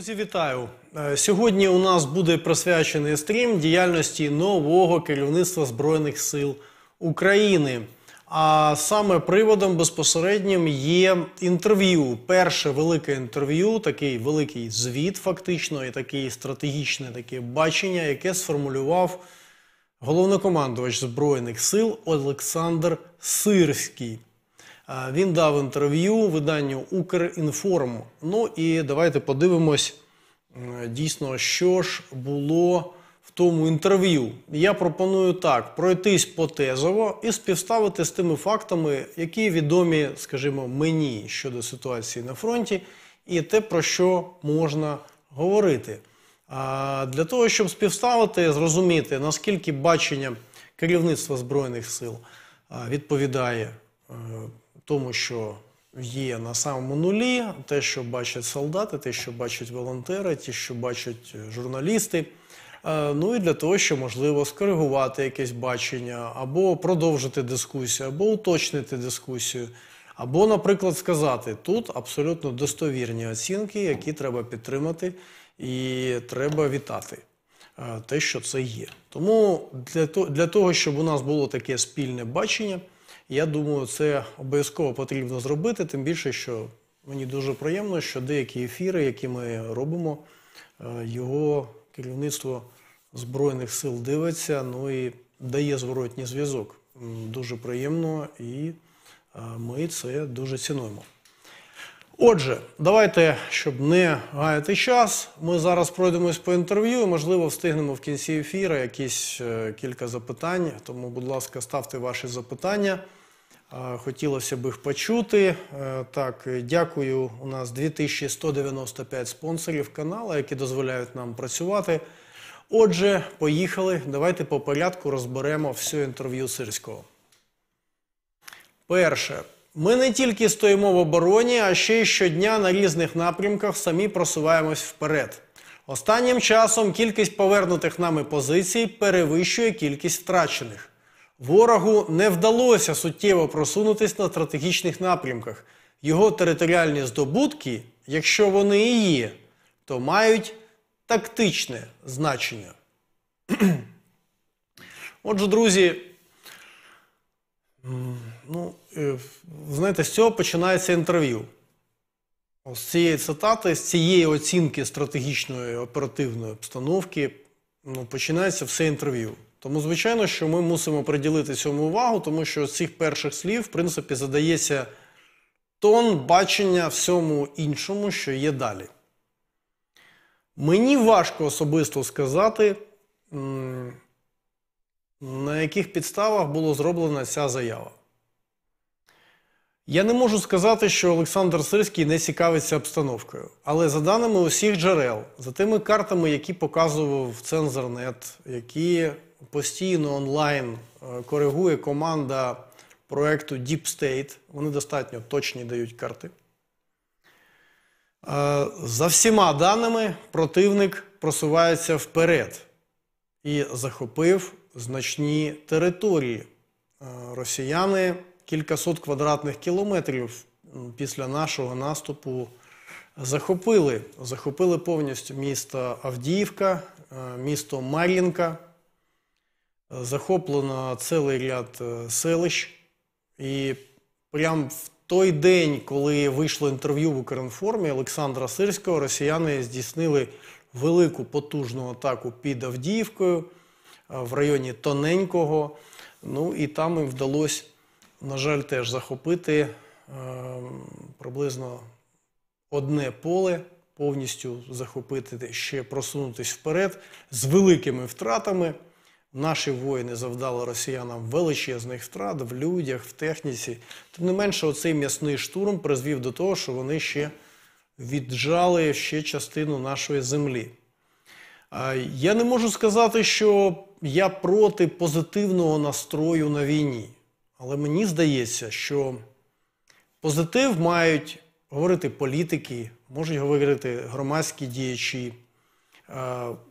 Друзі, вітаю! Е, сьогодні у нас буде присвячений стрім діяльності нового керівництва Збройних сил України. А саме приводом безпосереднім є інтерв'ю. Перше велике інтерв'ю, такий великий звіт, фактично, і таке стратегічне таке бачення, яке сформулював головнокомандувач Збройних сил Олександр Сирський. Він дав інтерв'ю виданню Укрінформ. Ну і давайте подивимось дійсно, що ж було в тому інтерв'ю. Я пропоную так пройтись по тезово і співставити з тими фактами, які відомі, скажімо, мені щодо ситуації на фронті, і те, про що можна говорити. А для того, щоб співставити, зрозуміти, наскільки бачення керівництва Збройних сил відповідає. Е, тому, що є на самому нулі, те, що бачать солдати, те, що бачать волонтери, ті, що бачать е, журналісти. Е, ну і для того, щоб можливо скоригувати якесь бачення, або продовжити дискусію, або уточнити дискусію, або, наприклад, сказати тут абсолютно достовірні оцінки, які треба підтримати, і треба вітати е, те, що це є. Тому для того, щоб у нас було таке спільне бачення. Я думаю, це обов'язково потрібно зробити, тим більше, що мені дуже приємно, що деякі ефіри, які ми робимо, е, його керівництво Збройних сил дивиться, ну і дає зворотній зв'язок. Дуже приємно і е, ми це дуже цінуємо. Отже, давайте, щоб не гаяти час, ми зараз пройдемось по інтерв'ю. і, Можливо, встигнемо в кінці ефіру якісь е, кілька запитань. Тому, будь ласка, ставте ваші запитання. Хотілося б їх почути. Е, так, дякую. У нас 2195 спонсорів каналу, які дозволяють нам працювати. Отже, поїхали. Давайте по порядку розберемо все інтерв'ю сирського. Перше. Ми не тільки стоїмо в обороні, а ще й щодня на різних напрямках самі просуваємось вперед. Останнім часом кількість повернутих нами позицій перевищує кількість втрачених. Ворогу не вдалося суттєво просунутися на стратегічних напрямках. Його територіальні здобутки, якщо вони і є, то мають тактичне значення. Отже, друзі, ну, е, знаєте, з цього починається інтерв'ю. Ось цієї цитати, з цієї оцінки стратегічної оперативної обстановки, ну, починається все інтерв'ю. Тому, звичайно, що ми мусимо приділити цьому увагу, тому що з цих перших слів, в принципі, задається тон бачення всьому іншому, що є далі. Мені важко особисто сказати, на яких підставах була зроблена ця заява. Я не можу сказати, що Олександр Сирський не цікавиться обстановкою, але за даними усіх джерел, за тими картами, які показував Цензорнет, які постійно онлайн е, коригує команда проекту Deep State. Вони достатньо точні дають карти. Е, за всіма даними, противник просувається вперед і захопив значні території. Е, росіяни кількасот квадратних кілометрів після нашого наступу захопили. Захопили повністю місто Авдіївка, місто Мар'їнка захоплено цілий ряд е, селищ. І прямо в той день, коли вийшло інтерв'ю в Укрінформі Олександра Сирського, росіяни здійснили велику потужну атаку під Авдіївкою е, в районі Тоненького. Ну і там їм вдалося, на жаль, теж захопити е, приблизно одне поле, повністю захопити ще просунутися вперед з великими втратами. Наші воїни завдали росіянам величезних втрат в людях, в техніці. Тим не менше, оцей м'ясний штурм призвів до того, що вони ще віджали ще частину нашої землі. Я не можу сказати, що я проти позитивного настрою на війні, але мені здається, що позитив мають говорити політики, можуть говорити громадські діячі,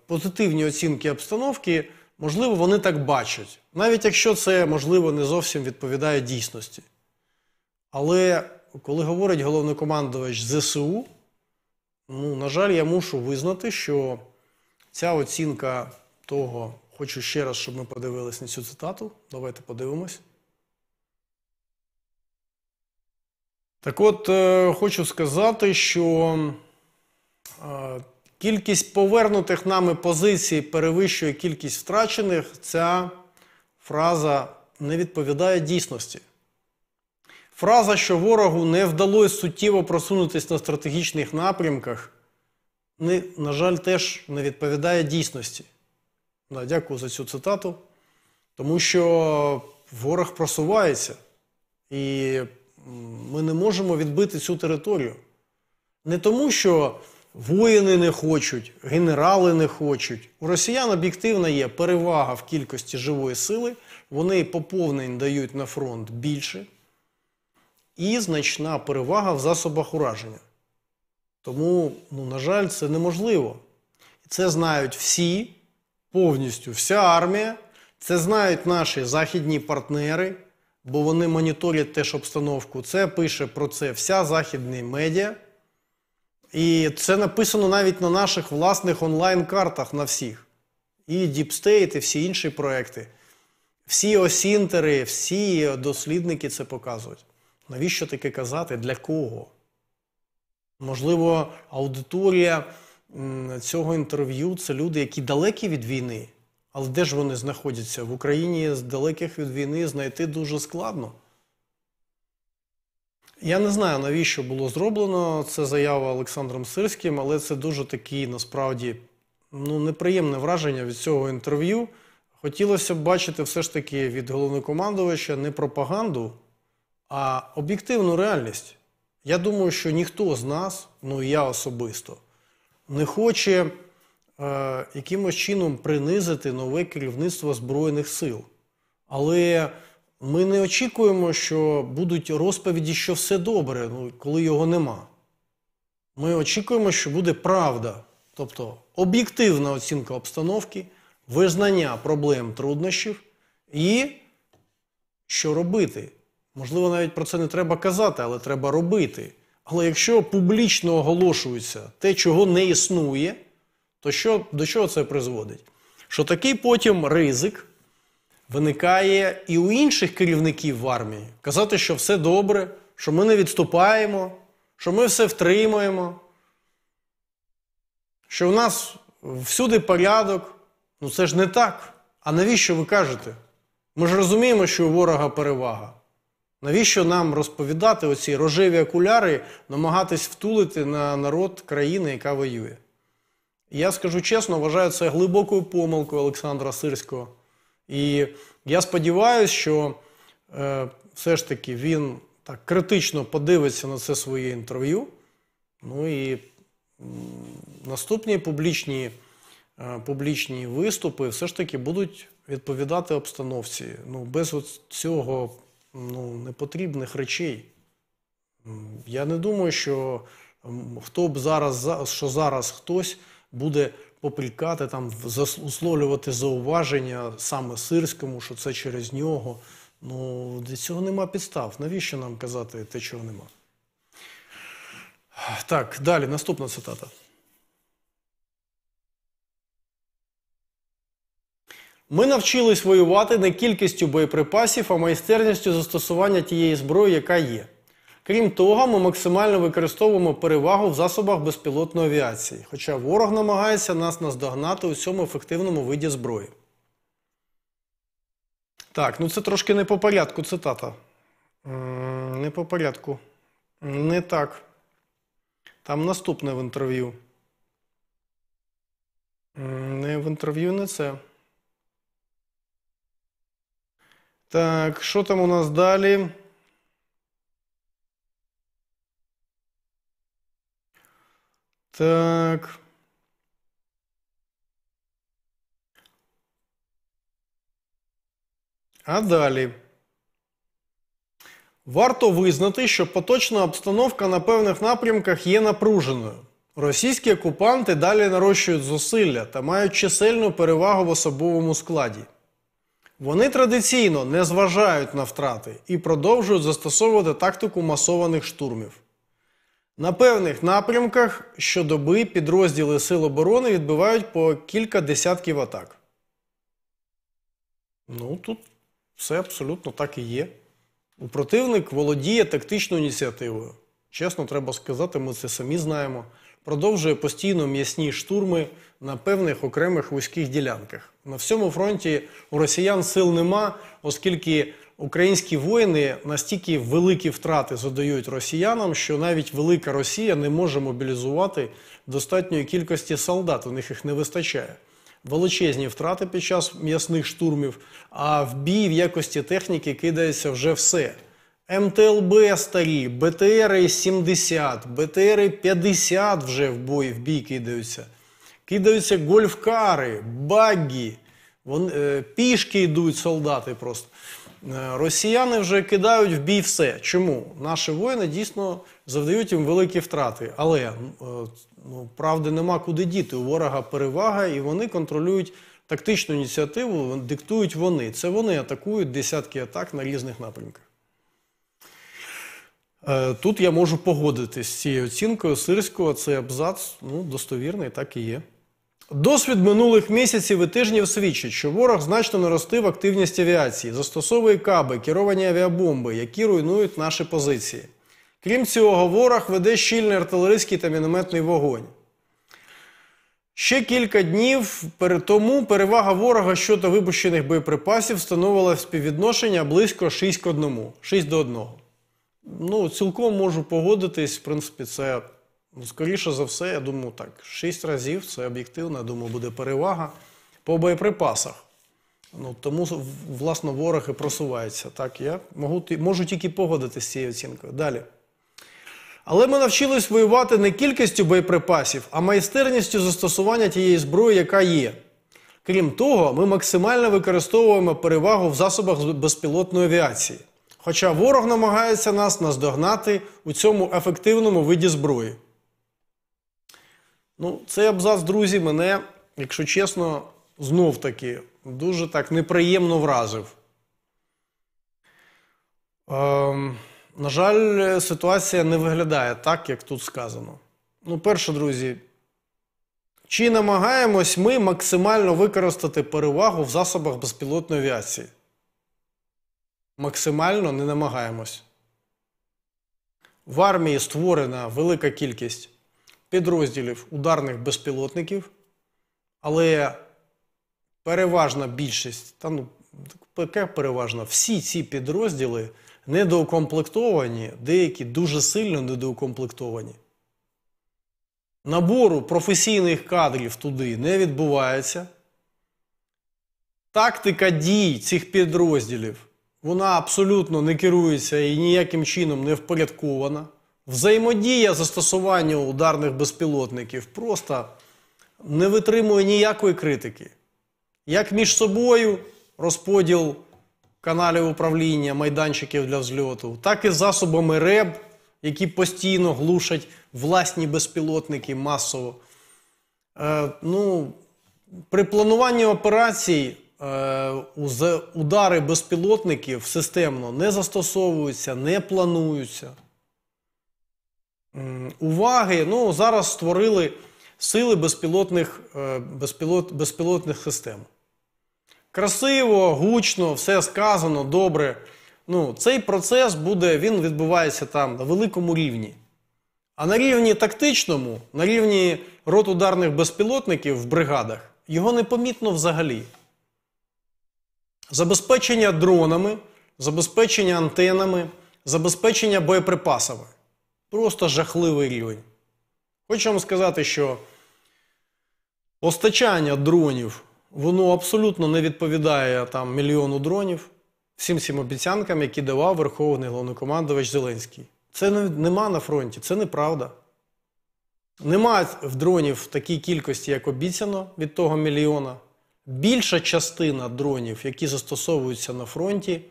позитивні оцінки обстановки. Можливо, вони так бачать, навіть якщо це, можливо, не зовсім відповідає дійсності. Але коли говорить головнокомандувач ЗСУ, ну, на жаль, я мушу визнати, що ця оцінка того, хочу ще раз, щоб ми подивились на цю цитату, давайте подивимось. Так от, е, хочу сказати, що е, Кількість повернутих нами позицій перевищує кількість втрачених. Ця фраза не відповідає дійсності. Фраза, що ворогу не вдалося суттєво просунутися на стратегічних напрямках, не, на жаль, теж не відповідає дійсності. Да, Дякую за цю цитату. Тому що ворог просувається, і ми не можемо відбити цю територію. Не тому, що. Воїни не хочуть, генерали не хочуть. У росіян об'єктивна є перевага в кількості живої сили, вони поповнень дають на фронт більше, і значна перевага в засобах ураження. Тому, ну, на жаль, це неможливо. Це знають всі, повністю вся армія, це знають наші західні партнери, бо вони моніторять теж обстановку. Це пише про це вся західна медіа. І це написано навіть на наших власних онлайн-картах на всіх. І Діпстейт, і всі інші проекти. Всі осінтери, всі дослідники це показують. Навіщо таке казати? Для кого? Можливо, аудиторія цього інтерв'ю це люди, які далекі від війни. Але де ж вони знаходяться? В Україні з далеких від війни знайти дуже складно. Я не знаю, навіщо було зроблено це заява Олександром Сирським, але це дуже такі насправді ну, неприємне враження від цього інтерв'ю. Хотілося б бачити все ж таки від головнокомандувача не пропаганду, а об'єктивну реальність. Я думаю, що ніхто з нас, ну і я особисто, не хоче е, якимось чином принизити нове керівництво Збройних сил. Але ми не очікуємо, що будуть розповіді, що все добре, ну, коли його нема. Ми очікуємо, що буде правда, тобто об'єктивна оцінка обстановки, визнання проблем труднощів і що робити. Можливо, навіть про це не треба казати, але треба робити. Але якщо публічно оголошується те, чого не існує, то що, до чого це призводить? Що такий потім ризик виникає і у інших керівників в армії казати, що все добре, що ми не відступаємо, що ми все втримаємо, що в нас всюди порядок. Ну це ж не так. А навіщо ви кажете? Ми ж розуміємо, що у ворога перевага. Навіщо нам розповідати оці рожеві окуляри, намагатись втулити на народ країни, яка воює? Я скажу чесно, вважаю це глибокою помилкою Олександра Сирського. І я сподіваюся, що е, все ж таки він так критично подивиться на це своє інтерв'ю. Ну і наступні публічні е, публічні виступи все ж таки будуть відповідати обстановці. Ну, Без цього ну, непотрібних речей. Я не думаю, що хто б зараз, що зараз хтось буде попрікати, там условлювати зауваження саме сирському, що це через нього. Ну, для цього нема підстав. Навіщо нам казати те, чого нема? Так, далі наступна цитата. Ми навчились воювати не кількістю боєприпасів, а майстерністю застосування тієї зброї, яка є. Крім того, ми максимально використовуємо перевагу в засобах безпілотної авіації, хоча ворог намагається нас наздогнати у цьому ефективному виді зброї. Так, ну це трошки не по порядку цитата. Не по порядку. Не так. Там наступне в інтерв'ю. Не в інтерв'ю не це. Так, що там у нас далі? Так. А далі. Варто визнати, що поточна обстановка на певних напрямках є напруженою. Російські окупанти далі нарощують зусилля та мають чисельну перевагу в особовому складі. Вони традиційно не зважають на втрати і продовжують застосовувати тактику масованих штурмів. На певних напрямках щодоби підрозділи Сил оборони відбивають по кілька десятків атак. Ну, тут все абсолютно так і є. У противник володіє тактичною ініціативою. Чесно, треба сказати, ми це самі знаємо. Продовжує постійно м'ясні штурми на певних окремих вузьких ділянках. На всьому фронті у росіян сил нема, оскільки Українські воїни настільки великі втрати задають росіянам, що навіть велика Росія не може мобілізувати достатньої кількості солдат. У них їх не вистачає. Величезні втрати під час м'ясних штурмів, а в бій в якості техніки кидається вже все. МТЛБ старі, БТРи 70, бтр 50 вже в бой, в бій кидаються. Кидаються гольфкари, багі, вони е, пішки йдуть солдати просто. Е, росіяни вже кидають в бій все. Чому? Наші воїни дійсно завдають їм великі втрати. Але е, ну, правди нема куди діти. У ворога перевага, і вони контролюють тактичну ініціативу, диктують вони. Це вони атакують десятки атак на різних напрямках. Е, тут я можу погодитись з цією оцінкою. Сирського цей абзац ну, достовірний, так і є. Досвід минулих місяців і тижнів свідчить, що ворог значно наростив активність авіації, застосовує каби, керовані авіабомби, які руйнують наші позиції. Крім цього, ворог веде щільний артилерійський та мінометний вогонь. Ще кілька днів тому перевага ворога щодо випущених боєприпасів становила співвідношення близько 6 к 1. 6 до 1. Ну, цілком можу погодитись, в принципі, це. Ну, скоріше за все, я думаю, так, 6 разів це об'єктивно, я думаю, буде перевага по боєприпасах. Ну, Тому, власне, ворог і просувається. Так, я можу, можу тільки погодитися з цією оцінкою. Далі. Але ми навчились воювати не кількістю боєприпасів, а майстерністю застосування тієї зброї, яка є. Крім того, ми максимально використовуємо перевагу в засобах безпілотної авіації. Хоча ворог намагається нас наздогнати у цьому ефективному виді зброї. Ну, цей абзац, друзі, мене, якщо чесно, знов таки дуже так неприємно вразив. Ем, на жаль, ситуація не виглядає так, як тут сказано. Ну, перше, друзі, чи намагаємось ми максимально використати перевагу в засобах безпілотної авіації? Максимально не намагаємось. В армії створена велика кількість підрозділів ударних безпілотників, але переважна більшість, та ну яка переважна, всі ці підрозділи недоукомплектовані, деякі дуже сильно недоукомплектовані. Набору професійних кадрів туди не відбувається. Тактика дій цих підрозділів вона абсолютно не керується і ніяким чином не впорядкована. Взаємодія застосування ударних безпілотників просто не витримує ніякої критики. Як між собою розподіл каналів управління, майданчиків для взльоту, так і засобами РЕБ, які постійно глушать власні безпілотники масово. Е, ну, При плануванні операцій е, удари безпілотників системно не застосовуються, не плануються уваги. Ну, зараз створили сили безпілотних, е, безпілот, безпілотних систем. Красиво, гучно, все сказано, добре. Ну, Цей процес буде, він відбувається там на великому рівні. А на рівні тактичному, на рівні рот ударних безпілотників в бригадах, його непомітно взагалі. Забезпечення дронами, забезпечення антенами, забезпечення боєприпасами. Просто жахливий рівень. Хочу вам сказати, що постачання дронів, воно абсолютно не відповідає там мільйону дронів всім всім обіцянкам, які давав Верховний головнокомандувач Зеленський. Це не, нема на фронті, це неправда. Нема в дронів такій кількості, як обіцяно, від того мільйона. Більша частина дронів, які застосовуються на фронті,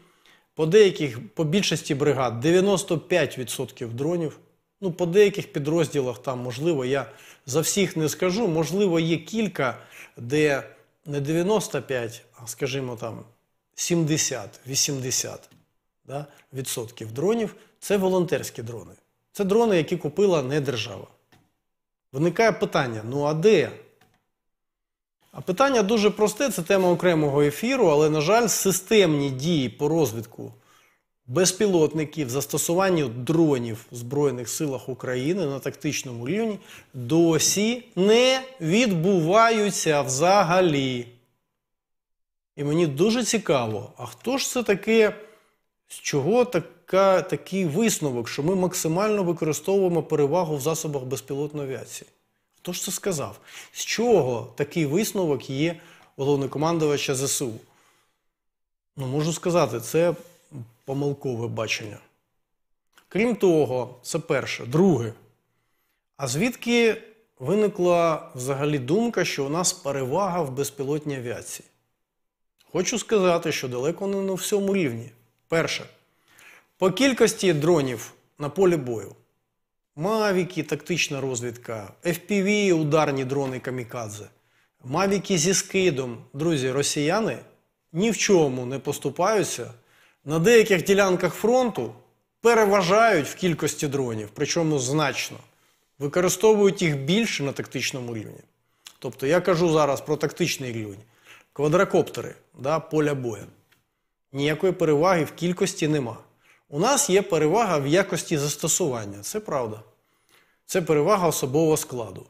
по деяких, по більшості бригад 95% дронів. Ну, по деяких підрозділах там, можливо, я за всіх не скажу, можливо, є кілька, де не 95, а скажімо там 70-80 да, відсотків дронів це волонтерські дрони. Це дрони, які купила не держава. Виникає питання: ну а де? А питання дуже просте: це тема окремого ефіру, але, на жаль, системні дії по розвитку безпілотників, застосуванню дронів в Збройних силах України на тактичному рівні досі не відбуваються взагалі. І мені дуже цікаво, а хто ж це таке, з чого така, такий висновок, що ми максимально використовуємо перевагу в засобах безпілотної авіації? Хто ж це сказав? З чого такий висновок є головнокомандувача ЗСУ? Ну, можу сказати, це помилкове бачення. Крім того, це перше. Друге. А звідки виникла взагалі думка, що у нас перевага в безпілотній авіації? Хочу сказати, що далеко не на всьому рівні. Перше. По кількості дронів на полі бою. Мавіки, тактична розвідка, FPV, ударні дрони Камікадзе, Мавіки зі скидом. Друзі, росіяни ні в чому не поступаються на деяких ділянках фронту переважають в кількості дронів, причому значно, використовують їх більше на тактичному рівні. Тобто я кажу зараз про тактичний рівень, квадрокоптери да, поля боя. Ніякої переваги в кількості нема. У нас є перевага в якості застосування, це правда. Це перевага особового складу.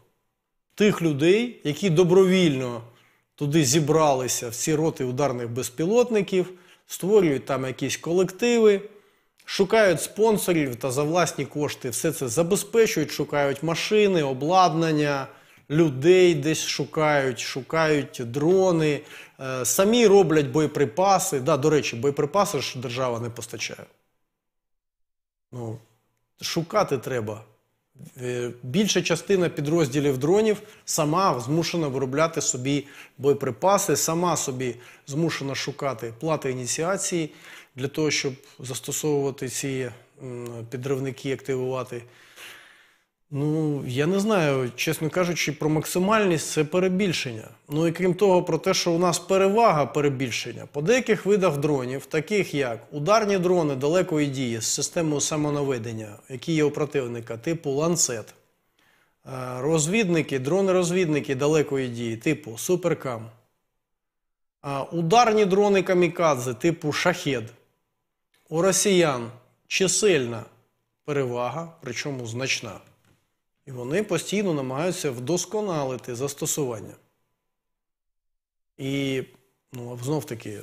Тих людей, які добровільно туди зібралися всі роти ударних безпілотників створюють там якісь колективи, шукають спонсорів та за власні кошти. Все це забезпечують, шукають машини, обладнання, людей десь шукають, шукають дрони, е, самі роблять боєприпаси. Да, До речі, боєприпаси ж держава не постачає. Ну, Шукати треба. Е, більша частина підрозділів дронів сама змушена виробляти собі боєприпаси, сама собі змушена шукати плати ініціації для того, щоб застосовувати ці підривники, активувати. Ну, я не знаю, чесно кажучи, про максимальність це перебільшення. Ну і крім того, про те, що у нас перевага перебільшення. По деяких видах дронів, таких як ударні дрони далекої дії з системою самонаведення, які є у противника, типу ланцет, е, розвідники, дрони-розвідники далекої дії, типу Суперкам, ударні дрони камікадзе, типу шахед. У росіян чисельна перевага, причому значна. І вони постійно намагаються вдосконалити застосування. І ну, знов таки,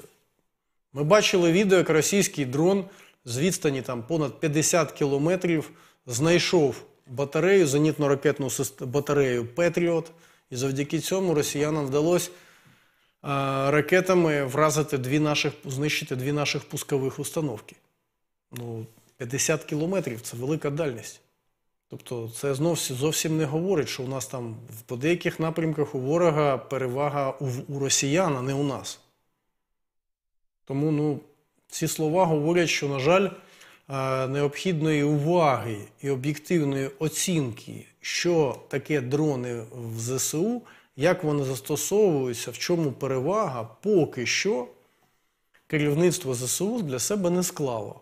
ми бачили відео, як російський дрон з відстані там, понад 50 кілометрів знайшов батарею, зенітно-ракетну батарею Петріот. І завдяки цьому росіянам вдалося а, ракетами вразити дві наших, знищити дві наших пускових установки. Ну, 50 кілометрів це велика дальність. Тобто, це знов зовсім не говорить, що у нас там по деяких напрямках у ворога перевага у, у росіян, а не у нас. Тому ну, ці слова говорять, що, на жаль, е, необхідної уваги і об'єктивної оцінки, що таке дрони в ЗСУ, як вони застосовуються, в чому перевага, поки що керівництво ЗСУ для себе не склало.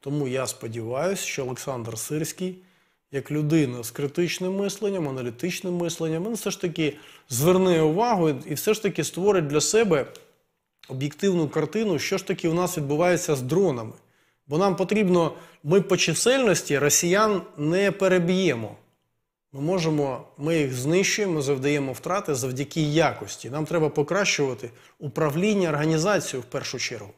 Тому я сподіваюся, що Олександр Сирський як людина з критичним мисленням, аналітичним мисленням, він все ж таки зверне увагу і все ж таки створить для себе об'єктивну картину, що ж таки у нас відбувається з дронами. Бо нам потрібно, ми по чисельності росіян не переб'ємо. Ми можемо, ми їх знищуємо, завдаємо втрати завдяки якості. Нам треба покращувати управління організацією в першу чергу.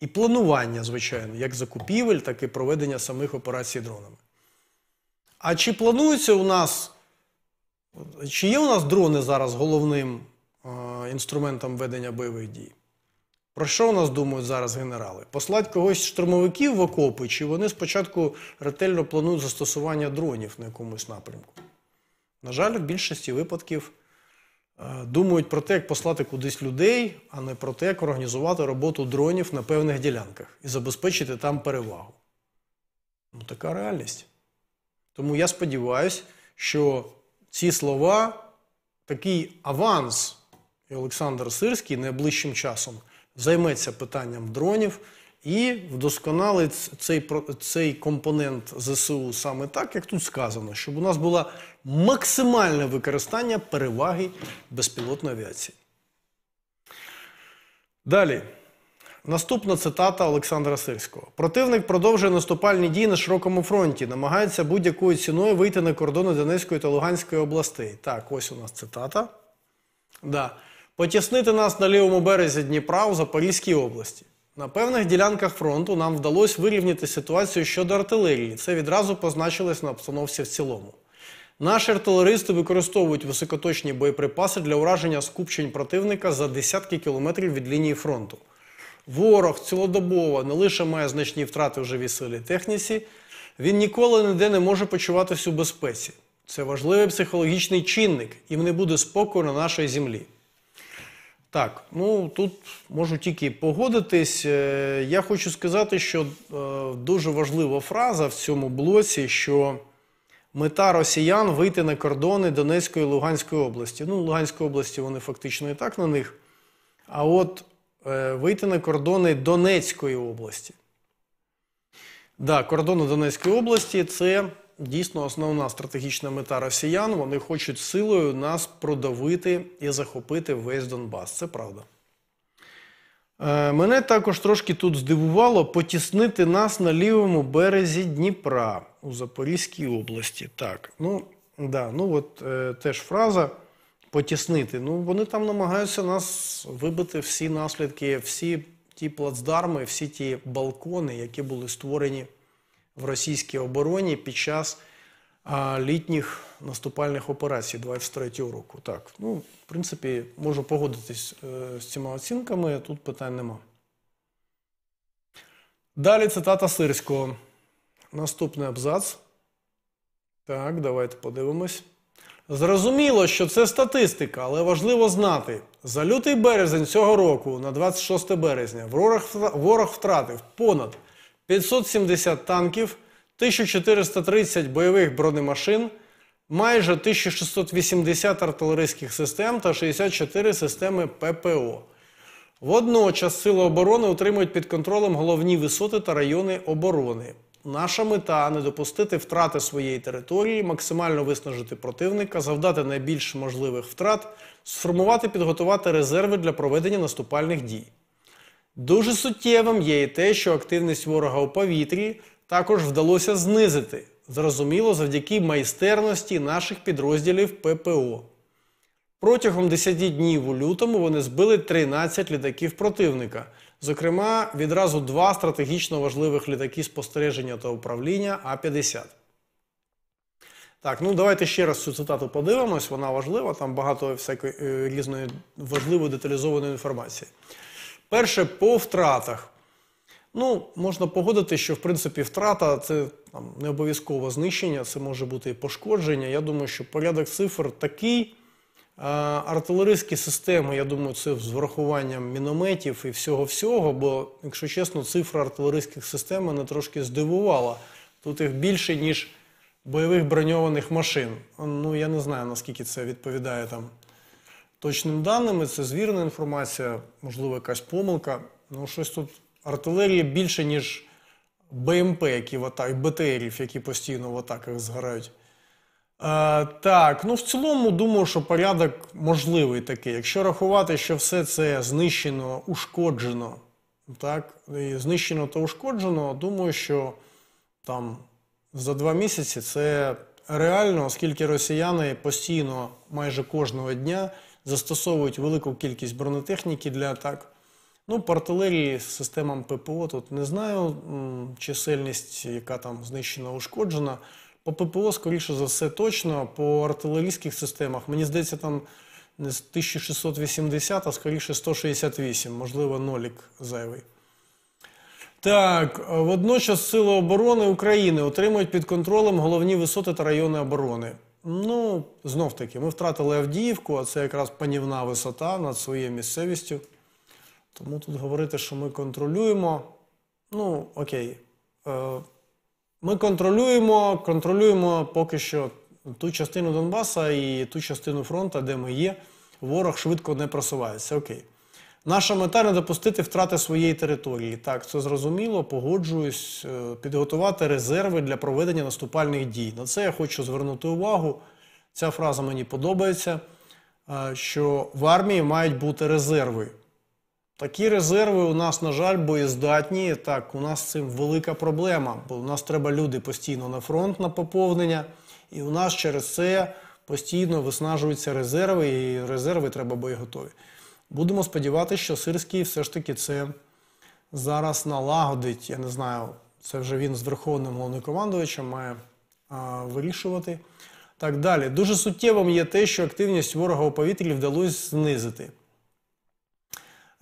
І планування, звичайно, як закупівель, так і проведення самих операцій дронами. А чи планується у нас, чи є у нас дрони зараз головним е, інструментом ведення бойових дій? Про що у нас думають зараз генерали? Послати когось штурмовиків в окопи, чи вони спочатку ретельно планують застосування дронів на якомусь напрямку? На жаль, в більшості випадків е, думають про те, як послати кудись людей, а не про те, як організувати роботу дронів на певних ділянках і забезпечити там перевагу. Ну, така реальність. Тому я сподіваюся, що ці слова, такий аванс, і Олександр Сирський найближчим часом займеться питанням дронів і вдосконалить цей цей компонент ЗСУ саме так, як тут сказано, щоб у нас було максимальне використання переваги безпілотної авіації. Далі. Наступна цитата Олександра Сирського: противник продовжує наступальні дії на широкому фронті, намагається будь-якою ціною вийти на кордони Донецької та Луганської областей. Так, ось у нас цитата. Да. Потіснити нас на лівому березі Дніпра у Запорізькій області. На певних ділянках фронту нам вдалося вирівняти ситуацію щодо артилерії. Це відразу позначилось на обстановці в цілому. Наші артилеристи використовують високоточні боєприпаси для ураження скупчень противника за десятки кілометрів від лінії фронту ворог цілодобово не лише має значні втрати в живій силі техніці, він ніколи ніде не може почуватися у безпеці. Це важливий психологічний чинник, і не буде спокою на нашій землі. Так, ну тут можу тільки погодитись. Е, я хочу сказати, що е, дуже важлива фраза в цьому блоці, що мета росіян вийти на кордони Донецької і Луганської області. Ну, Луганської області вони фактично і так на них. А от Е, вийти на кордони Донецької області. Да, кордони Донецької області це дійсно основна стратегічна мета росіян. Вони хочуть силою нас продавити і захопити весь Донбас. Це правда. Е, мене також трошки тут здивувало потіснити нас на лівому березі Дніпра у Запорізькій області. Так, ну да, ну от е, теж фраза потіснити. Ну вони там намагаються нас вибити всі наслідки, всі ті плацдарми, всі ті балкони, які були створені в російській обороні під час а, літніх наступальних операцій 23 року. Так, ну в принципі, можу погодитись е, з цими оцінками. Тут питань нема. Далі цитата сирського. Наступний абзац. Так, давайте подивимось. Зрозуміло, що це статистика, але важливо знати. За лютий березень цього року, на 26 березня, ворог втратив понад 570 танків, 1430 бойових бронемашин, майже 1680 артилерійських систем та 64 системи ППО. Водночас сили оборони утримують під контролем головні висоти та райони оборони. Наша мета не допустити втрати своєї території, максимально виснажити противника, завдати найбільш можливих втрат, сформувати підготувати резерви для проведення наступальних дій. Дуже суттєвим є і те, що активність ворога у повітрі також вдалося знизити, зрозуміло, завдяки майстерності наших підрозділів ППО. Протягом 10 днів у лютому вони збили 13 літаків противника. Зокрема, відразу два стратегічно важливих літаки спостереження та управління А-50. Так, ну давайте ще раз цю цитату подивимось, вона важлива, там багато всякої е, різної важливої деталізованої інформації. Перше, по втратах. Ну, можна погодити, що в принципі втрата це там не обов'язково знищення, це може бути і пошкодження. Я думаю, що порядок цифр такий, Е, артилерійські системи, я думаю, це з врахуванням мінометів і всього всього. Бо, якщо чесно, цифра артилерійських систем мене трошки здивувала. Тут їх більше, ніж бойових броньованих машин. Ну я не знаю, наскільки це відповідає там точним даним. Це звірна інформація, можливо, якась помилка. Ну, щось тут артилерії більше, ніж БМП, які в атак, БТРів, які постійно в атаках згорають. Е, так, ну в цілому думаю, що порядок можливий такий. Якщо рахувати, що все це знищено, ушкоджено, так, і знищено та ушкоджено, думаю, що там за два місяці це реально, оскільки росіяни постійно майже кожного дня застосовують велику кількість бронетехніки для атак. Ну, по артилерії з системам ППО тут не знаю чисельність, яка там знищена, ушкоджена. По ППО, скоріше за все, точно, по артилерійських системах, мені здається, там не 1680, а скоріше 168, можливо, нолік зайвий. Так, е, водночас Сили оборони України отримують під контролем головні висоти та райони оборони. Ну, знов таки, ми втратили Авдіївку, а це якраз панівна висота над своєю місцевістю. Тому тут говорити, що ми контролюємо. Ну, окей. Е, ми контролюємо, контролюємо поки що ту частину Донбаса і ту частину фронту, де ми є. Ворог швидко не просувається. Окей. Наша мета не допустити втрати своєї території. Так, це зрозуміло, погоджуюсь, е, підготувати резерви для проведення наступальних дій. На це я хочу звернути увагу. Ця фраза мені подобається, е, що в армії мають бути резерви. Такі резерви у нас, на жаль, боєздатні. Так, у нас з цим велика проблема, бо у нас треба люди постійно на фронт на поповнення, і у нас через це постійно виснажуються резерви, і резерви треба боєготові. Будемо сподіватися, що Сирський все ж таки це зараз налагодить. Я не знаю, це вже він з верховним головнокомандувачем має а, вирішувати. Так далі. Дуже суттєвим є те, що активність ворога у повітрі вдалося знизити.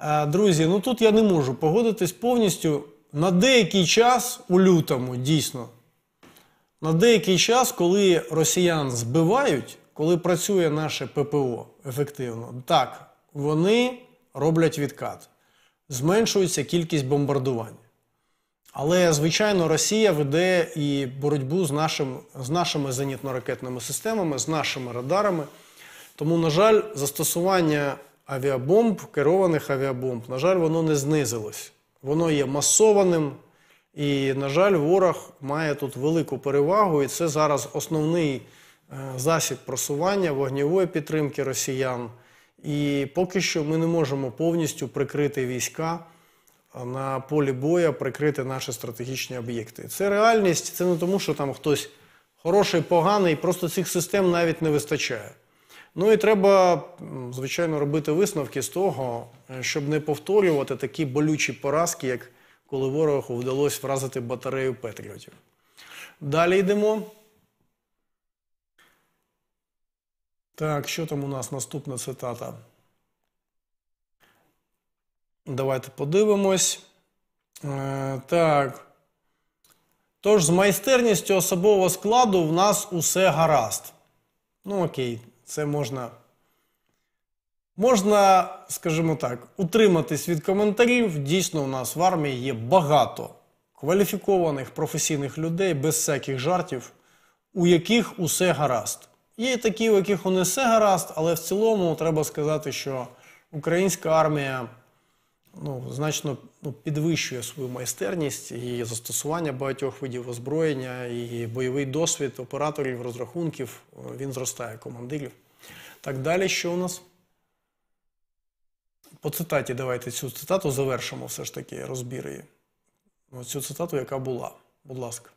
Е, друзі, ну тут я не можу погодитись повністю на деякий час у лютому, дійсно. На деякий час, коли росіян збивають, коли працює наше ППО ефективно, так, вони роблять відкат, зменшується кількість бомбардувань. Але, звичайно, Росія веде і боротьбу з, нашим, з нашими зенітно-ракетними системами, з нашими радарами. Тому, на жаль, застосування авіабомб, керованих авіабомб, на жаль, воно не знизилось. Воно є масованим. І, на жаль, ворог має тут велику перевагу, і це зараз основний е, засіб просування вогньової підтримки росіян. І поки що ми не можемо повністю прикрити війська на полі боя, прикрити наші стратегічні об'єкти. Це реальність, це не тому, що там хтось хороший, поганий, просто цих систем навіть не вистачає. Ну і треба, звичайно, робити висновки з того, е, щоб не повторювати такі болючі поразки, як коли ворогу вдалося вразити батарею Петріотів. Далі йдемо. Так, що там у нас наступна цитата? Давайте подивимось. Е, так. Тож, з майстерністю особового складу в нас усе гаразд. Ну, окей, це можна, можна, скажімо так, утриматись від коментарів. Дійсно, у нас в армії є багато кваліфікованих професійних людей без всяких жартів, у яких усе гаразд. Є такі, у яких усе гаразд, але в цілому треба сказати, що українська армія ну, значно ну, підвищує свою майстерність і застосування багатьох видів озброєння, і бойовий досвід операторів, розрахунків е, він зростає командирів. Так далі, що у нас? По цитаті давайте цю цитату завершимо все ж таки розбір її. Ну, цю цитату, яка була. Будь ласка.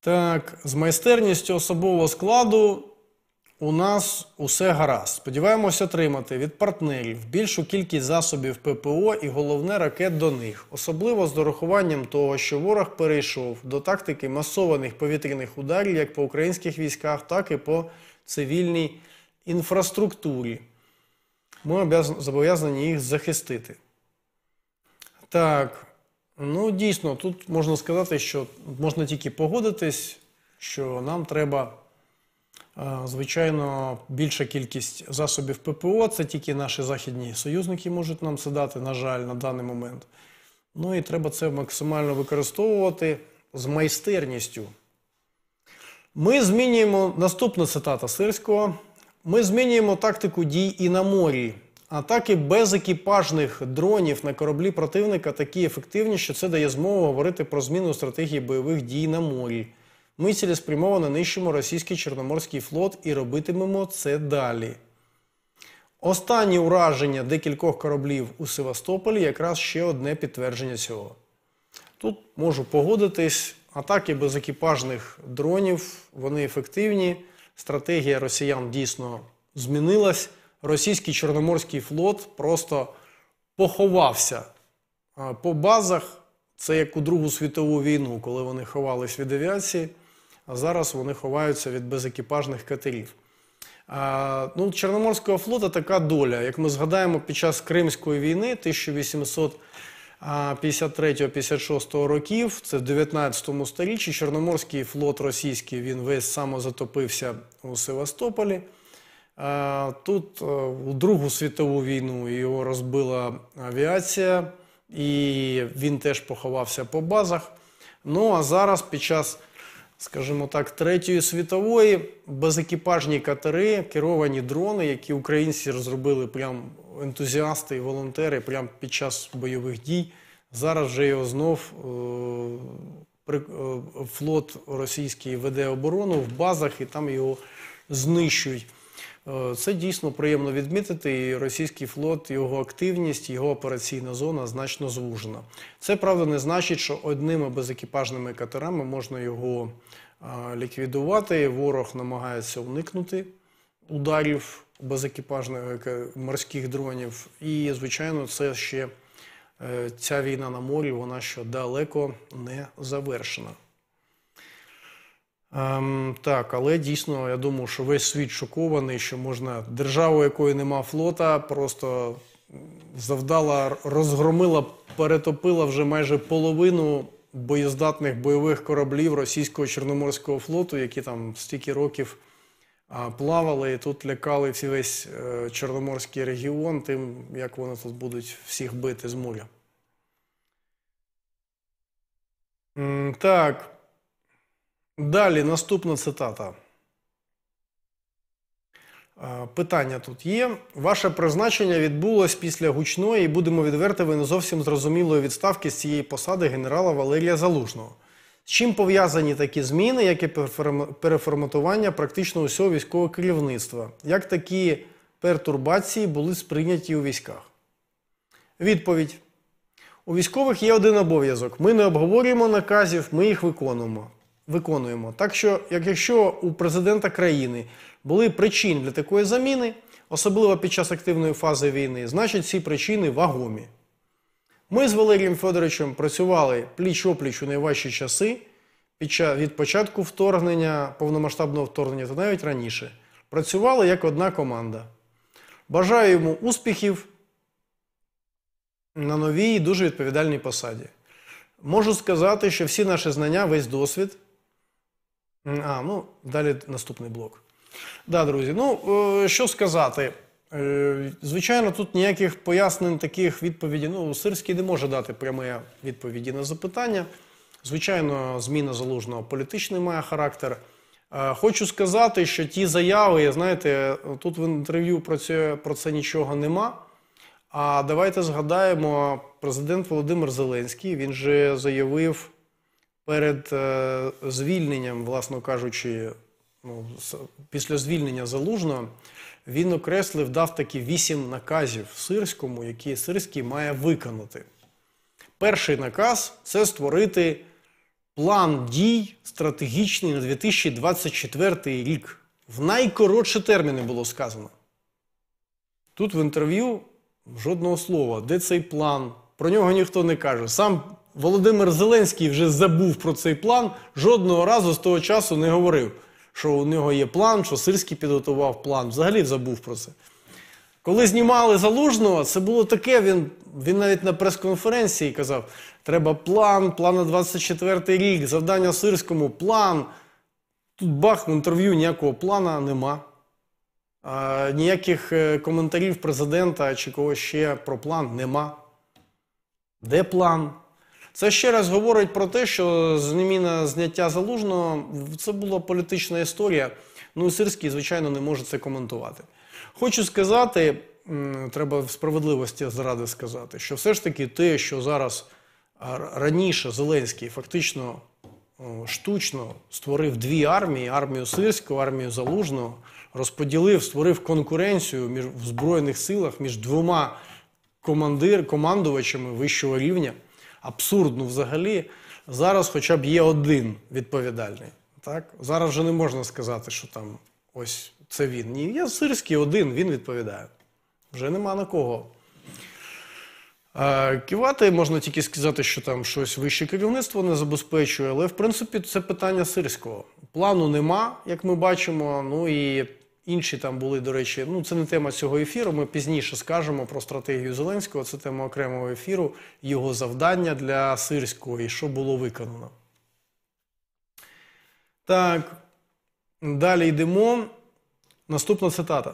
Так, з майстерністю особового складу у нас усе гаразд. Сподіваємося отримати від партнерів більшу кількість засобів ППО і головне ракет до них, особливо з дорахуванням того, що ворог перейшов до тактики масованих повітряних ударів як по українських військах, так і по цивільній інфраструктурі. Ми зобов'язані їх захистити. Так, ну дійсно, тут можна сказати, що можна тільки погодитись, що нам треба. Е, звичайно, більша кількість засобів ППО це тільки наші західні союзники можуть нам це дати, на жаль, на даний момент. Ну і треба це максимально використовувати з майстерністю. Ми змінюємо наступна цитата Сирського: ми змінюємо тактику дій і на морі. Атаки без екіпажних дронів на кораблі противника такі ефективні, що це дає змогу говорити про зміну стратегії бойових дій на морі. Ми цілеспрямовано нищимо російський Чорноморський флот і робитимемо це далі. Останні ураження декількох кораблів у Севастополі якраз ще одне підтвердження цього. Тут можу погодитись, атаки без екіпажних дронів, вони ефективні. Стратегія росіян дійсно змінилась. Російський Чорноморський флот просто поховався по базах. Це як у Другу світову війну, коли вони ховались від авіації а зараз вони ховаються від безекіпажних катерів. А, ну, Чорноморського флота така доля. Як ми згадаємо, під час Кримської війни 1853 56 років, це в 19 сторіччі, Чорноморський флот російський він весь самозатопився у Севастополі. А, тут е, у Другу світову війну його розбила авіація, і він теж поховався по базах. Ну а зараз під час скажімо так, третьої світової безекіпажні катери, керовані дрони, які українці розробили прям ентузіасти і волонтери прямо під час бойових дій. Зараз же його знов е, е флот російський веде оборону в базах і там його знищують. Е, це дійсно приємно відмітити. і Російський флот, його активність, його операційна зона значно звужена. Це правда не значить, що одними безекіпажними катерами можна його е, ліквідувати. Ворог намагається уникнути ударів безекіпажних е, морських дронів. І, звичайно, це ще ця війна на морі, вона ще далеко не завершена. Ем, Так, але дійсно я думаю, що весь світ шокований, що можна державу, якої нема флота, просто завдала, розгромила, перетопила вже майже половину боєздатних бойових кораблів російського чорноморського флоту, які там стільки років а, плавали і тут лякали всі весь е, чорноморський регіон, тим як вони тут будуть всіх бити з моря. так. Далі наступна цитата. Питання тут є. Ваше призначення відбулось після гучної, і будемо відверти, ви не зовсім зрозумілої відставки з цієї посади генерала Валерія Залужного. З чим пов'язані такі зміни, як і переформатування практично усього військового керівництва? Як такі пертурбації були сприйняті у військах? Відповідь. У військових є один обов'язок. Ми не обговорюємо наказів, ми їх виконуємо виконуємо. Так що, якщо у президента країни були причини для такої заміни, особливо під час активної фази війни, значить ці причини вагомі. Ми з Валерієм Федоровичем працювали пліч опліч у найважчі часи під час, від початку вторгнення, повномасштабного вторгнення та навіть раніше. Працювали як одна команда. Бажаю йому успіхів на новій дуже відповідальній посаді. Можу сказати, що всі наші знання, весь досвід а, ну, далі наступний блок. Да, друзі, ну е, що сказати. Е, звичайно, тут ніяких пояснень, таких відповідей. Ну, Сирський не може дати пряме відповіді на запитання. Звичайно, зміна залужного політичний має характер. Е, хочу сказати, що ті заяви, знаєте, тут в інтерв'ю про це, про це нічого нема. А давайте згадаємо, президент Володимир Зеленський він же заявив перед е, звільненням, власно кажучи, ну, після звільнення залужного, він окреслив, дав такі вісім наказів сирському, які сирський має виконати. Перший наказ це створити план дій стратегічний на 2024 рік. В найкоротші терміни було сказано. Тут в інтерв'ю жодного слова, де цей план, про нього ніхто не каже. Сам Володимир Зеленський вже забув про цей план, жодного разу з того часу не говорив, що у нього є план, що Сирський підготував план. Взагалі забув про це. Коли знімали залужного, це було таке. Він він навіть на прес-конференції казав: треба план, план на 24 рік, завдання сирському план. Тут бах в інтерв'ю ніякого плана нема. А, ніяких е, коментарів президента чи когось ще про план нема. Де план? Це ще раз говорить про те, що зніміна зняття залужного це була політична історія. Ну, і Сирський, звичайно, не може це коментувати. Хочу сказати, треба в справедливості заради сказати, що все ж таки те, що зараз раніше Зеленський фактично штучно створив дві армії: армію сирського, армію залужного, розподілив, створив конкуренцію між в збройних силах між двома командир, командувачами вищого рівня абсурдно взагалі. Зараз, хоча б є один відповідальний. Так зараз вже не можна сказати, що там ось це він. Ні, я сирський один, він відповідає. Вже нема на кого. Е, кивати можна тільки сказати, що там щось вище керівництво не забезпечує, але в принципі це питання сирського. Плану нема, як ми бачимо. Ну і Інші там були, до речі, ну це не тема цього ефіру. Ми пізніше скажемо про стратегію Зеленського. Це тема окремого ефіру, його завдання для сирського і що було виконано. Так. Далі йдемо. Наступна цитата.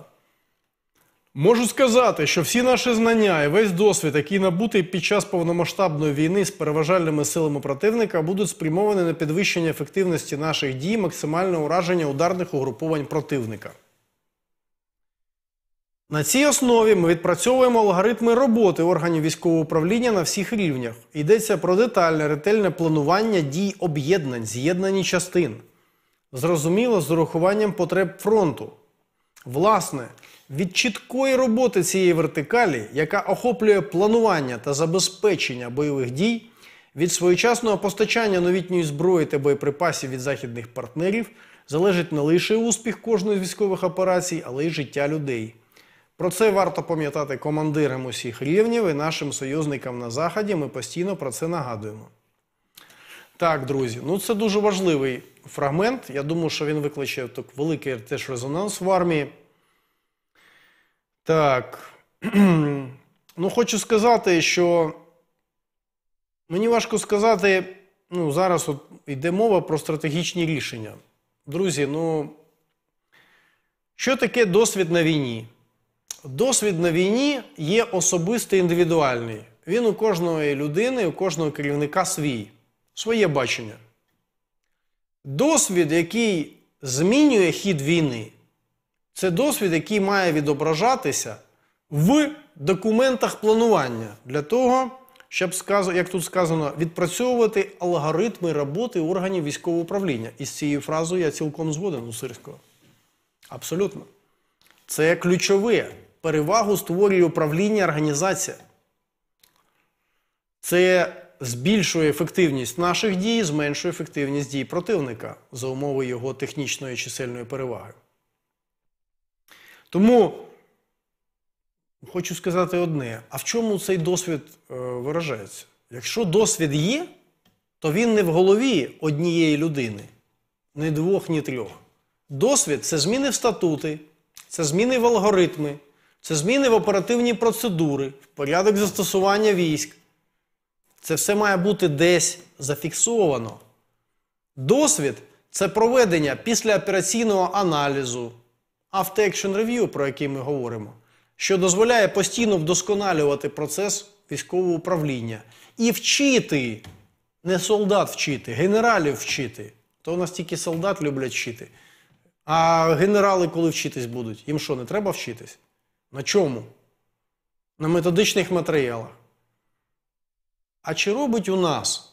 Можу сказати, що всі наші знання і весь досвід, який набутий під час повномасштабної війни з переважальними силами противника, будуть спрямовані на підвищення ефективності наших дій, максимальне ураження ударних угруповань противника. На цій основі ми відпрацьовуємо алгоритми роботи органів військового управління на всіх рівнях. Йдеться про детальне, ретельне планування дій об'єднань, з'єднані частин. Зрозуміло, з урахуванням потреб фронту. Власне, від чіткої роботи цієї вертикалі, яка охоплює планування та забезпечення бойових дій, від своєчасного постачання новітньої зброї та боєприпасів від західних партнерів залежить не лише успіх кожної з військових операцій, але й життя людей. Про це варто пам'ятати командирам усіх рівнів і нашим союзникам на заході. Ми постійно про це нагадуємо. Так, друзі, ну це дуже важливий фрагмент. Я думаю, що він викличе так великий теж резонанс в армії. Так. Ну, хочу сказати, що мені важко сказати, ну, зараз от йде мова про стратегічні рішення. Друзі, ну, що таке досвід на війні? Досвід на війні є особистий індивідуальний. Він у кожної людини, у кожного керівника свій, своє бачення. Досвід, який змінює хід війни, це досвід, який має відображатися в документах планування для того, щоб як тут сказано, відпрацьовувати алгоритми роботи органів військового управління. І з цією фразою я цілком згоден у Сирського. Абсолютно. Це ключове перевагу створює управління організація. Це збільшує ефективність наших дій, зменшує ефективність дій противника за умови його технічної чисельної переваги. Тому хочу сказати одне: а в чому цей досвід е, виражається? Якщо досвід є, то він не в голові однієї людини, не двох, ні трьох. Досвід це зміни в статути, це зміни в алгоритми це зміни в оперативні процедури, в порядок застосування військ. Це все має бути десь зафіксовано. Досвід це проведення післяопераційного аналізу, after-action review, про який ми говоримо, що дозволяє постійно вдосконалювати процес військового управління і вчити, не солдат вчити, генералів вчити. То у нас тільки солдат люблять вчити. А генерали, коли вчитись будуть, їм що, не треба вчитись? На чому? На методичних матеріалах. А чи робить у нас?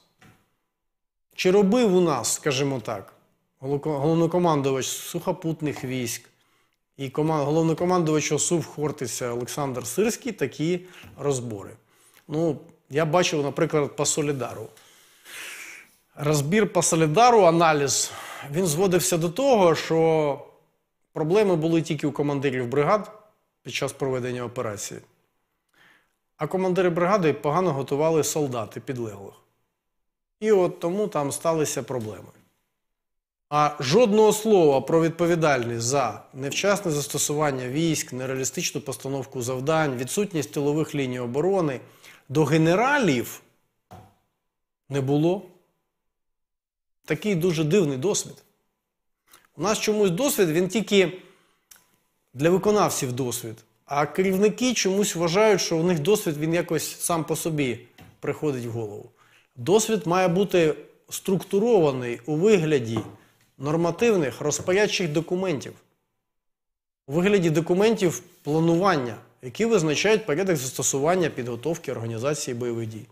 Чи робив у нас, скажімо так, головнокомандувач сухопутних військ і головнокомандувач ОСУВ Хортиця Олександр Сирський такі розбори? Ну, я бачив, наприклад, по Солідару. Розбір по Солідару, аналіз, він зводився до того, що проблеми були тільки у командирів бригад під час проведення операції. А командири бригади погано готували солдати підлеглих. І от тому там сталися проблеми. А жодного слова про відповідальність за невчасне застосування військ, нереалістичну постановку завдань, відсутність тилових ліній оборони до генералів не було. Такий дуже дивний досвід. У нас чомусь досвід, він тільки для виконавців досвід. А керівники чомусь вважають, що у них досвід він якось сам по собі приходить в голову. Досвід має бути структурований у вигляді нормативних розпорядчих документів, у вигляді документів планування, які визначають порядок застосування підготовки організації бойових дій.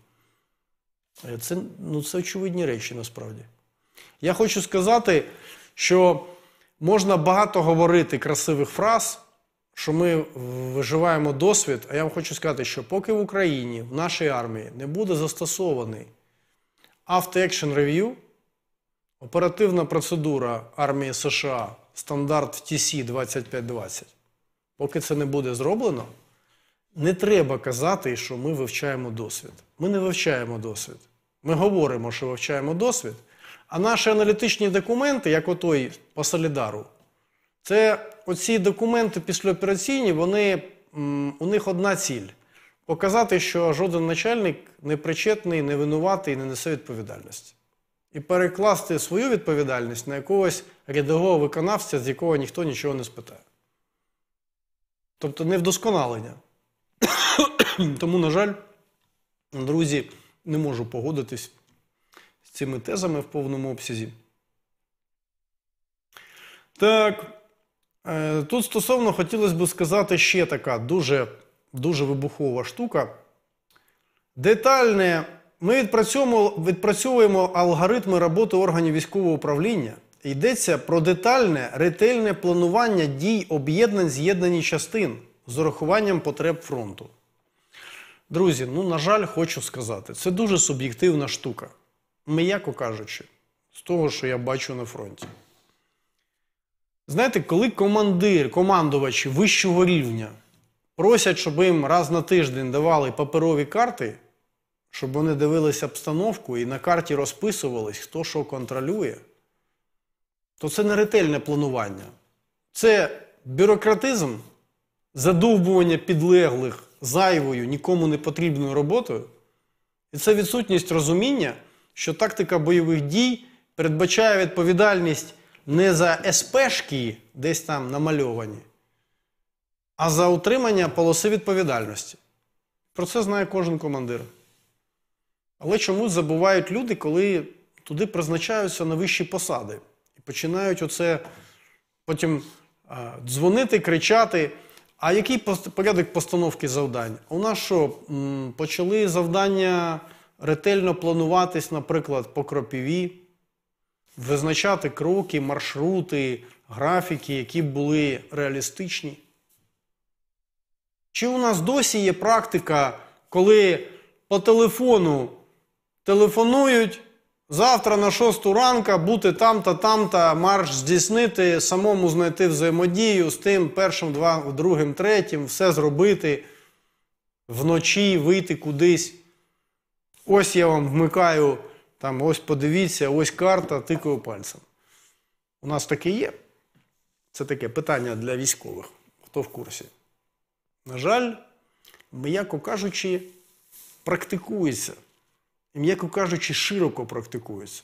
Е, це, ну, Це очевидні речі насправді. Я хочу сказати, що. Можна багато говорити красивих фраз, що ми виживаємо досвід. А я вам хочу сказати, що поки в Україні, в нашій армії, не буде застосований Action Review, оперативна процедура армії США, стандарт TC 2520, поки це не буде зроблено, не треба казати, що ми вивчаємо досвід. Ми не вивчаємо досвід. Ми говоримо, що вивчаємо досвід. А наші аналітичні документи, як отой по Солідару, це оці документи післяопераційні, вони, у них одна ціль показати, що жоден начальник не причетний, не винуватий не несе відповідальності. І перекласти свою відповідальність на якогось рядового виконавця, з якого ніхто нічого не спитає. Тобто не вдосконалення. Тому, на жаль, друзі, не можу погодитись цими тезами в повному обсязі. Так, е, тут стосовно хотілося б сказати ще така дуже, дуже вибухова штука. Детальне. Ми відпрацьовуємо, відпрацьовуємо алгоритми роботи органів військового управління. Йдеться про детальне, ретельне планування дій об'єднань з'єднані частин з урахуванням потреб фронту. Друзі, ну, на жаль, хочу сказати, це дуже суб'єктивна штука м'яко кажучи, з того, що я бачу на фронті. Знаєте, коли командир, командувачі вищого рівня просять, щоб їм раз на тиждень давали паперові карти, щоб вони дивилися обстановку і на карті розписувались, хто що контролює, то це не ретельне планування. Це бюрократизм, задовбування підлеглих зайвою, нікому не потрібною роботою. І це відсутність розуміння, що тактика бойових дій передбачає відповідальність не за СПшки, десь там намальовані, а за утримання полоси відповідальності. Про це знає кожен командир. Але чомусь забувають люди, коли туди призначаються на вищі посади і починають оце потім дзвонити, кричати. А який порядок постановки завдань? У нас що почали завдання ретельно плануватись, наприклад, по кропіві, визначати кроки, маршрути, графіки, які були реалістичні. Чи у нас досі є практика, коли по телефону телефонують? Завтра на шосту ранка бути там та там та марш здійснити, самому знайти взаємодію з тим першим, другим, третім, все зробити, вночі вийти кудись. Ось я вам вмикаю, там, ось подивіться, ось карта, тикаю пальцем. У нас таке є. Це таке питання для військових, хто в курсі. На жаль, м'яко кажучи, практикується. І, м'яко кажучи, широко практикується.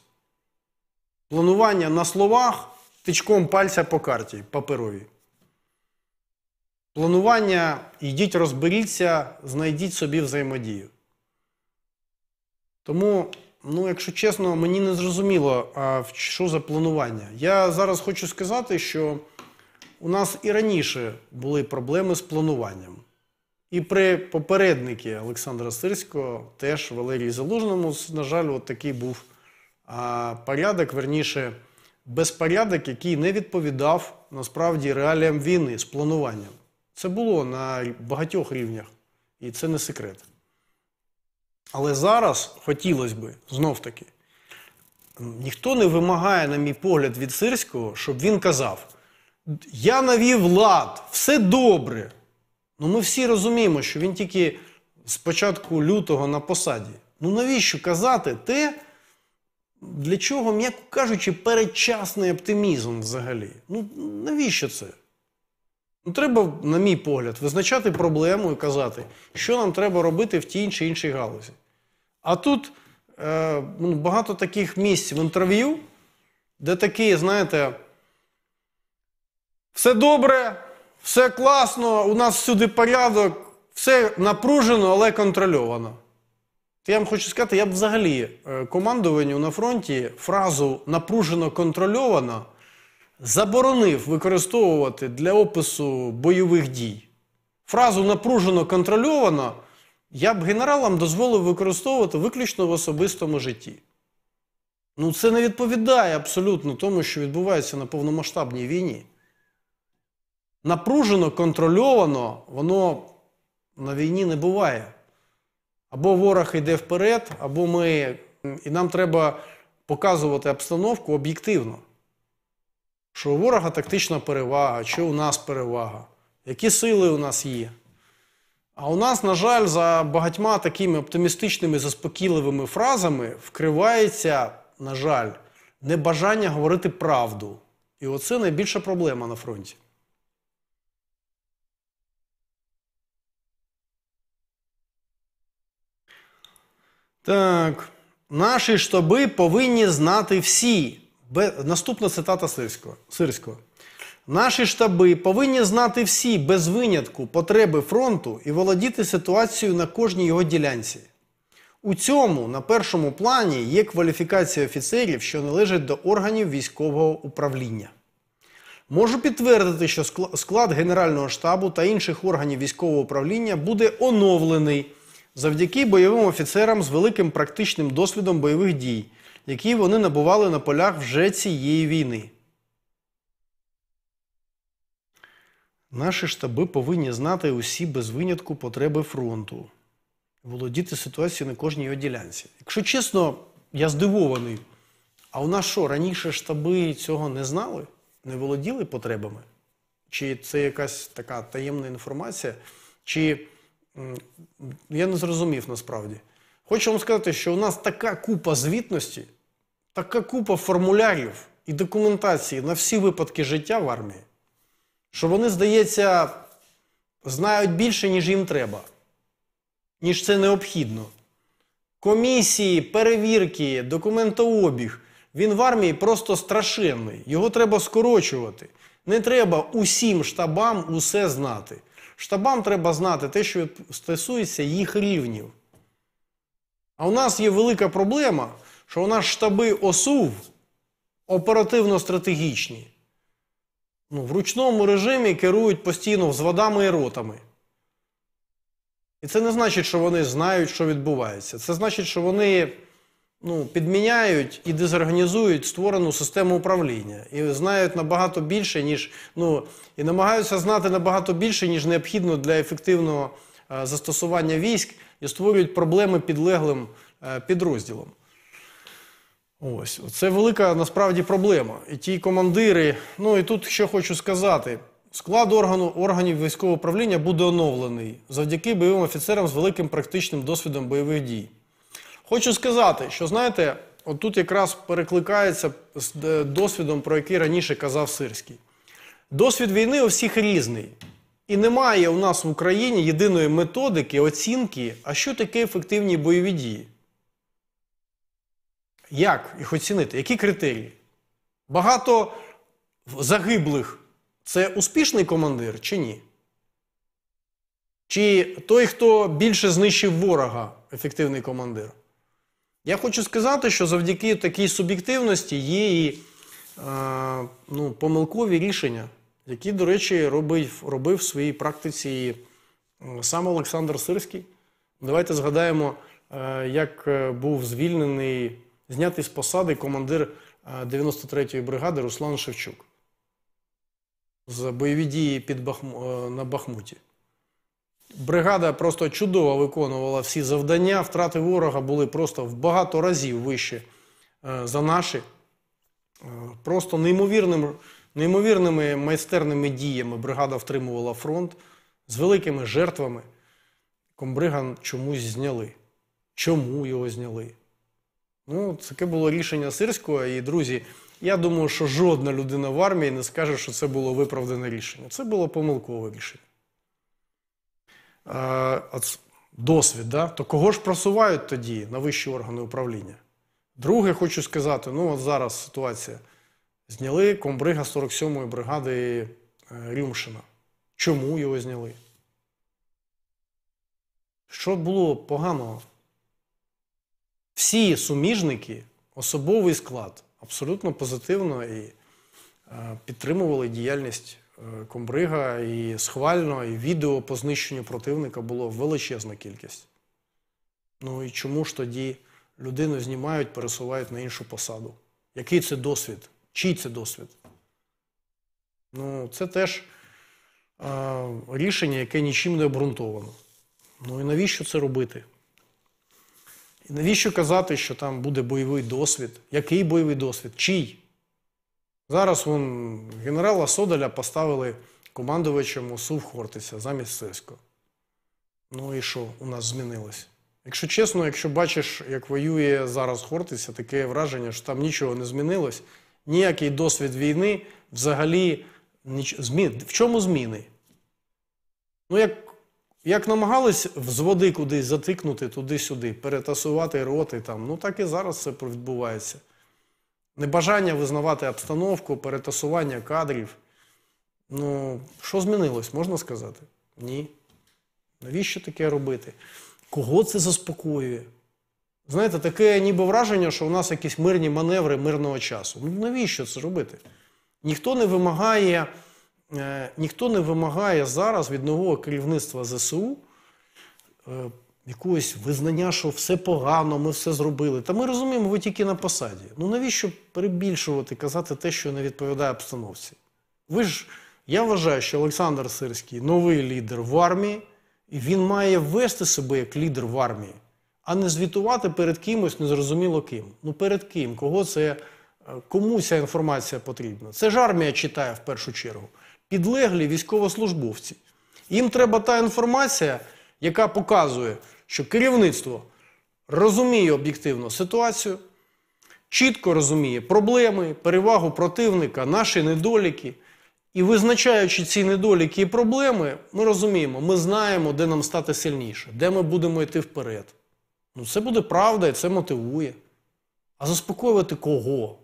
Планування на словах тичком пальця по карті паперові. Планування, йдіть розберіться, знайдіть собі взаємодію. Тому, ну, якщо чесно, мені не зрозуміло, а що за планування. Я зараз хочу сказати, що у нас і раніше були проблеми з плануванням. І при попередники Олександра Сирського, теж Валерії Залужному, на жаль, от такий був а, порядок, верніше, безпорядок, який не відповідав насправді реаліям війни з плануванням. Це було на багатьох рівнях, і це не секрет. Але зараз хотілося б, знов таки, ніхто не вимагає, на мій погляд, від Сирського, щоб він казав: Я навів лад, все добре. Ну ми всі розуміємо, що він тільки з початку лютого на посаді. Ну навіщо казати те, для чого, м'яко кажучи, передчасний оптимізм взагалі? Ну навіщо це? Ну, треба, на мій погляд, визначати проблему і казати, що нам треба робити в тій чи іншій галузі. А тут е, ну, багато таких місць в інтерв'ю, де такі, знаєте, все добре, все класно, у нас всюди порядок, все напружено, але контрольовано. Я вам хочу сказати, я б взагалі е, командуванню на фронті фразу напружено контрольовано заборонив використовувати для опису бойових дій. Фразу напружено контрольовано я б генералам дозволив використовувати виключно в особистому житті. Ну, це не відповідає абсолютно тому, що відбувається на повномасштабній війні. Напружено, контрольовано, воно на війні не буває. Або ворог йде вперед, або ми. І нам треба показувати обстановку об'єктивно що у ворога тактична перевага, чи у нас перевага, які сили у нас є. А у нас, на жаль, за багатьма такими оптимістичними, заспокійливими фразами вкривається, на жаль, небажання говорити правду. І оце найбільша проблема на фронті. Так, наші штаби повинні знати всі. Наступна цитата Сирського. Наші штаби повинні знати всі без винятку потреби фронту і володіти ситуацією на кожній його ділянці. У цьому на першому плані є кваліфікація офіцерів, що належать до органів військового управління. Можу підтвердити, що склад Генерального штабу та інших органів військового управління буде оновлений завдяки бойовим офіцерам з великим практичним досвідом бойових дій які вони набували на полях вже цієї війни. Наші штаби повинні знати усі без винятку потреби фронту, володіти ситуацією на кожній його ділянці. Якщо чесно, я здивований. А у нас що, раніше штаби цього не знали, не володіли потребами? Чи це якась така таємна інформація? Чи я не зрозумів насправді. Хочу вам сказати, що у нас така купа звітності, така купа формулярів і документації на всі випадки життя в армії, що вони, здається, знають більше, ніж їм треба, ніж це необхідно. Комісії, перевірки, документообіг. Він в армії просто страшенний. Його треба скорочувати. Не треба усім штабам усе знати. Штабам треба знати те, що стосується їх рівнів. А у нас є велика проблема, що у нас штаби ОСУ оперативно-стратегічні. Ну, В ручному режимі керують постійно взводами і ротами. І це не значить, що вони знають, що відбувається. Це значить, що вони ну, підміняють і дезорганізують створену систему управління. І знають набагато більше, ніж ну, і намагаються знати набагато більше, ніж необхідно для ефективного е, застосування військ і створюють проблеми підлеглим е, підрозділом. Ось це велика насправді проблема. І ті командири. Ну і тут що хочу сказати: склад органу органів військового управління буде оновлений завдяки бойовим офіцерам з великим практичним досвідом бойових дій. Хочу сказати, що знаєте, отут якраз перекликається з е, досвідом, про який раніше казав Сирський. Досвід війни у всіх різний. І немає у нас в Україні єдиної методики, оцінки, а що таке ефективні бойові дії. Як їх оцінити? Які критерії? Багато загиблих це успішний командир чи ні? Чи той, хто більше знищив ворога, ефективний командир? Я хочу сказати, що завдяки такій суб'єктивності є і е, ну, помилкові рішення, які, до речі, робив робив в своїй практиці е, сам Олександр Сирський. Давайте згадаємо, е, як е, був звільнений знятий з посади командир 93-ї е, бригади Руслан Шевчук з бойові дії під Бахму... Е, на Бахмуті. Бригада просто чудово виконувала всі завдання. Втрати ворога були просто в багато разів вищі е, за наші. Просто неймовірним, неймовірними майстерними діями бригада втримувала фронт з великими жертвами. Комбриган чомусь зняли. Чому його зняли? Ну, таке було рішення сирського. І друзі, я думаю, що жодна людина в армії не скаже, що це було виправдане рішення. Це було помилкове рішення. А, Досвід, да? то кого ж просувають тоді на вищі органи управління? Друге, хочу сказати: ну, от зараз ситуація. Зняли комбрига 47-ї бригади е, Рюмшина. Чому його зняли? Що було поганого? всі суміжники, особовий склад абсолютно позитивно і е, підтримували діяльність е, комбрига і схвально, і відео по знищенню противника було величезна кількість. Ну і чому ж тоді людину знімають, пересувають на іншу посаду? Який це досвід? Чий це досвід? Ну, це теж е, рішення, яке нічим не обґрунтовано. Ну і навіщо це робити? Навіщо казати, що там буде бойовий досвід? Який бойовий досвід? Чий? Зараз вон, генерала Содаря поставили командувачем ОСУ в Хортиця замість Сирського. Ну і що у нас змінилось? Якщо чесно, якщо бачиш, як воює зараз Хортиця, таке враження, що там нічого не змінилось, ніякий досвід війни взагалі. Змін. В чому зміни? Ну, як як намагались взводи кудись затикнути туди-сюди, перетасувати роти там, ну так і зараз це відбувається. Небажання визнавати обстановку, перетасування кадрів. Ну, що змінилось, можна сказати? Ні. Навіщо таке робити? Кого це заспокоює? Знаєте, таке ніби враження, що у нас якісь мирні маневри мирного часу. Ну навіщо це робити? Ніхто не вимагає. Е, ніхто не вимагає зараз від нового керівництва ЗСУ е, якогось визнання, що все погано, ми все зробили. Та ми розуміємо, ви тільки на посаді. Ну навіщо перебільшувати, казати те, що не відповідає обстановці? Ви ж, я вважаю, що Олександр Сирський новий лідер в армії, і він має вести себе як лідер в армії, а не звітувати перед кимось, незрозуміло ким. Ну перед ким, кого це, е, кому ця інформація потрібна. Це ж армія читає в першу чергу підлеглі військовослужбовці. Їм треба та інформація, яка показує, що керівництво розуміє об'єктивно ситуацію, чітко розуміє проблеми, перевагу противника, наші недоліки. І визначаючи ці недоліки і проблеми, ми розуміємо, ми знаємо, де нам стати сильніше, де ми будемо йти вперед. Ну, Це буде правда і це мотивує. А заспокоювати кого?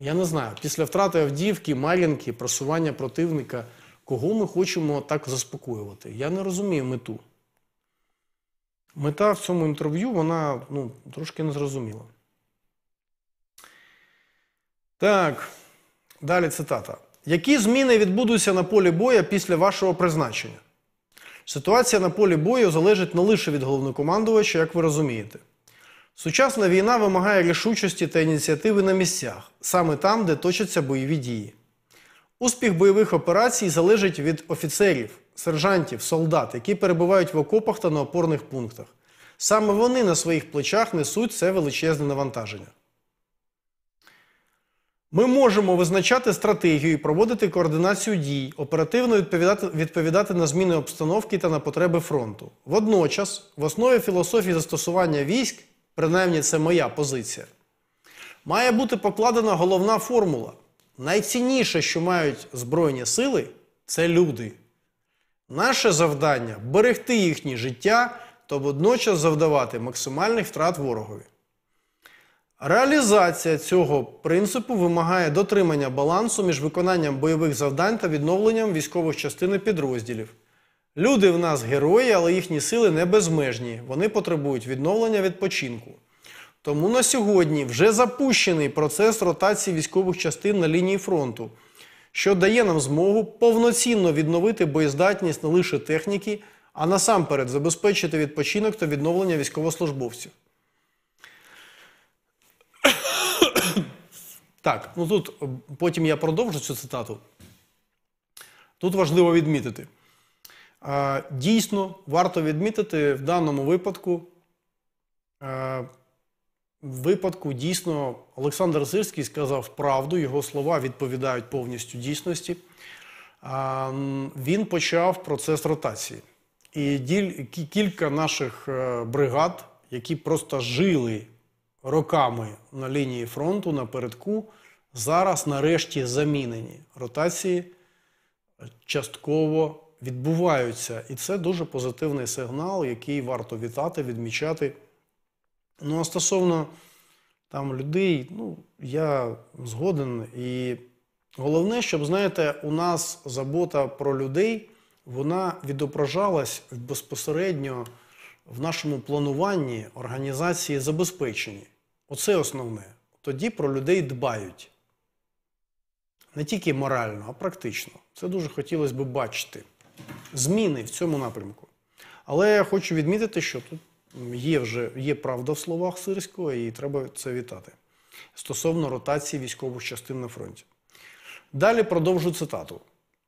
Я не знаю. Після втрати Авдіївки, Мар'їнки, просування противника, кого ми хочемо так заспокоювати? Я не розумію мету. Мета в цьому інтерв'ю, вона ну, трошки незрозуміла. Так, далі цитата. Які зміни відбудуться на полі бою після вашого призначення? Ситуація на полі бою залежить не лише від головнокомандувача, як ви розумієте. Сучасна війна вимагає рішучості та ініціативи на місцях, саме там, де точаться бойові дії. Успіх бойових операцій залежить від офіцерів, сержантів, солдат, які перебувають в окопах та на опорних пунктах. Саме вони на своїх плечах несуть це величезне навантаження. Ми можемо визначати стратегію, і проводити координацію дій, оперативно відповідати відповідати на зміни обстановки та на потреби фронту. Водночас, в основі філософії застосування військ принаймні це моя позиція, має бути покладена головна формула. Найцінніше, що мають Збройні сили, це люди. Наше завдання берегти їхнє життя та водночас завдавати максимальних втрат ворогові. Реалізація цього принципу вимагає дотримання балансу між виконанням бойових завдань та відновленням військових частин і підрозділів. Люди в нас герої, але їхні сили не безмежні. Вони потребують відновлення відпочинку. Тому на сьогодні вже запущений процес ротації військових частин на лінії фронту, що дає нам змогу повноцінно відновити боєздатність не лише техніки, а насамперед забезпечити відпочинок та відновлення військовослужбовців. Так, ну тут потім я продовжу цю цитату. Тут важливо відмітити. Дійсно, варто відмітити в даному випадку. В випадку дійсно Олександр Сирський сказав правду, його слова відповідають повністю дійсності. Він почав процес ротації. І кілька наших е, бригад, які просто жили роками на лінії фронту напередку, зараз нарешті замінені ротації е, частково відбуваються. І це дуже позитивний сигнал, який варто вітати, відмічати. Ну, а стосовно там людей, ну, я згоден. І головне, щоб, знаєте, у нас забота про людей вона відображалась безпосередньо в нашому плануванні організації забезпечені. Оце основне. Тоді про людей дбають. Не тільки морально, а практично. Це дуже хотілося б бачити зміни в цьому напрямку. Але я хочу відмітити, що тут є вже є правда в словах сирського, і треба це вітати стосовно ротації військових частин на фронті. Далі продовжу цитату.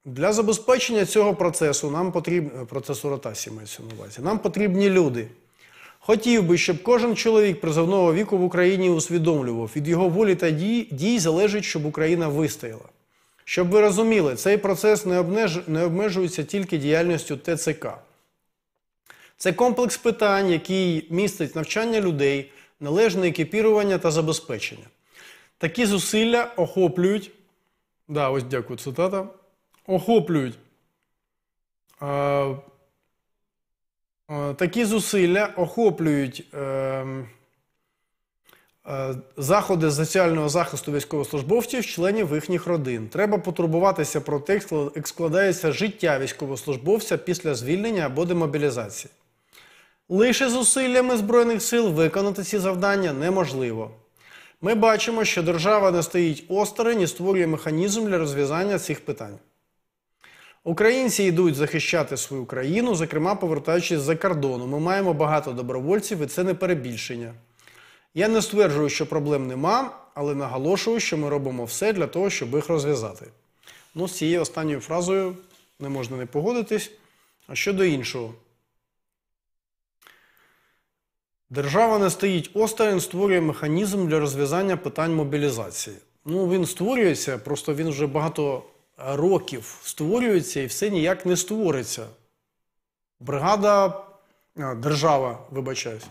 Для забезпечення цього процесу нам потрібно процесу ротації мається на увазі. Нам потрібні люди. Хотів би, щоб кожен чоловік призовного віку в Україні усвідомлював від його волі та дій, дій залежить, щоб Україна вистояла. Щоб ви розуміли, цей процес не, обмеж... не обмежується тільки діяльністю ТЦК. Це комплекс питань, який містить навчання людей, належне екіпірування та забезпечення. Такі зусилля охоплюють. Да, ось дякую, цитата. Охоплюють. Е, е, такі зусилля охоплюють. Е, Е, заходи соціального захисту військовослужбовців, членів їхніх родин. Треба потурбуватися про те, як складається життя військовослужбовця після звільнення або демобілізації. Лише зусиллями Збройних сил виконати ці завдання неможливо. Ми бачимо, що держава не стоїть осторонь і створює механізм для розв'язання цих питань. Українці йдуть захищати свою країну, зокрема повертаючись за кордону. Ми маємо багато добровольців, і це не перебільшення. Я не стверджую, що проблем нема, але наголошую, що ми робимо все для того, щоб їх розв'язати. Ну, з цією останньою фразою не можна не погодитись. А щодо іншого, держава не стоїть осторонь, створює механізм для розв'язання питань мобілізації. Ну, він створюється, просто він вже багато років створюється і все ніяк не створиться. Бригада, держава, вибачаюсь.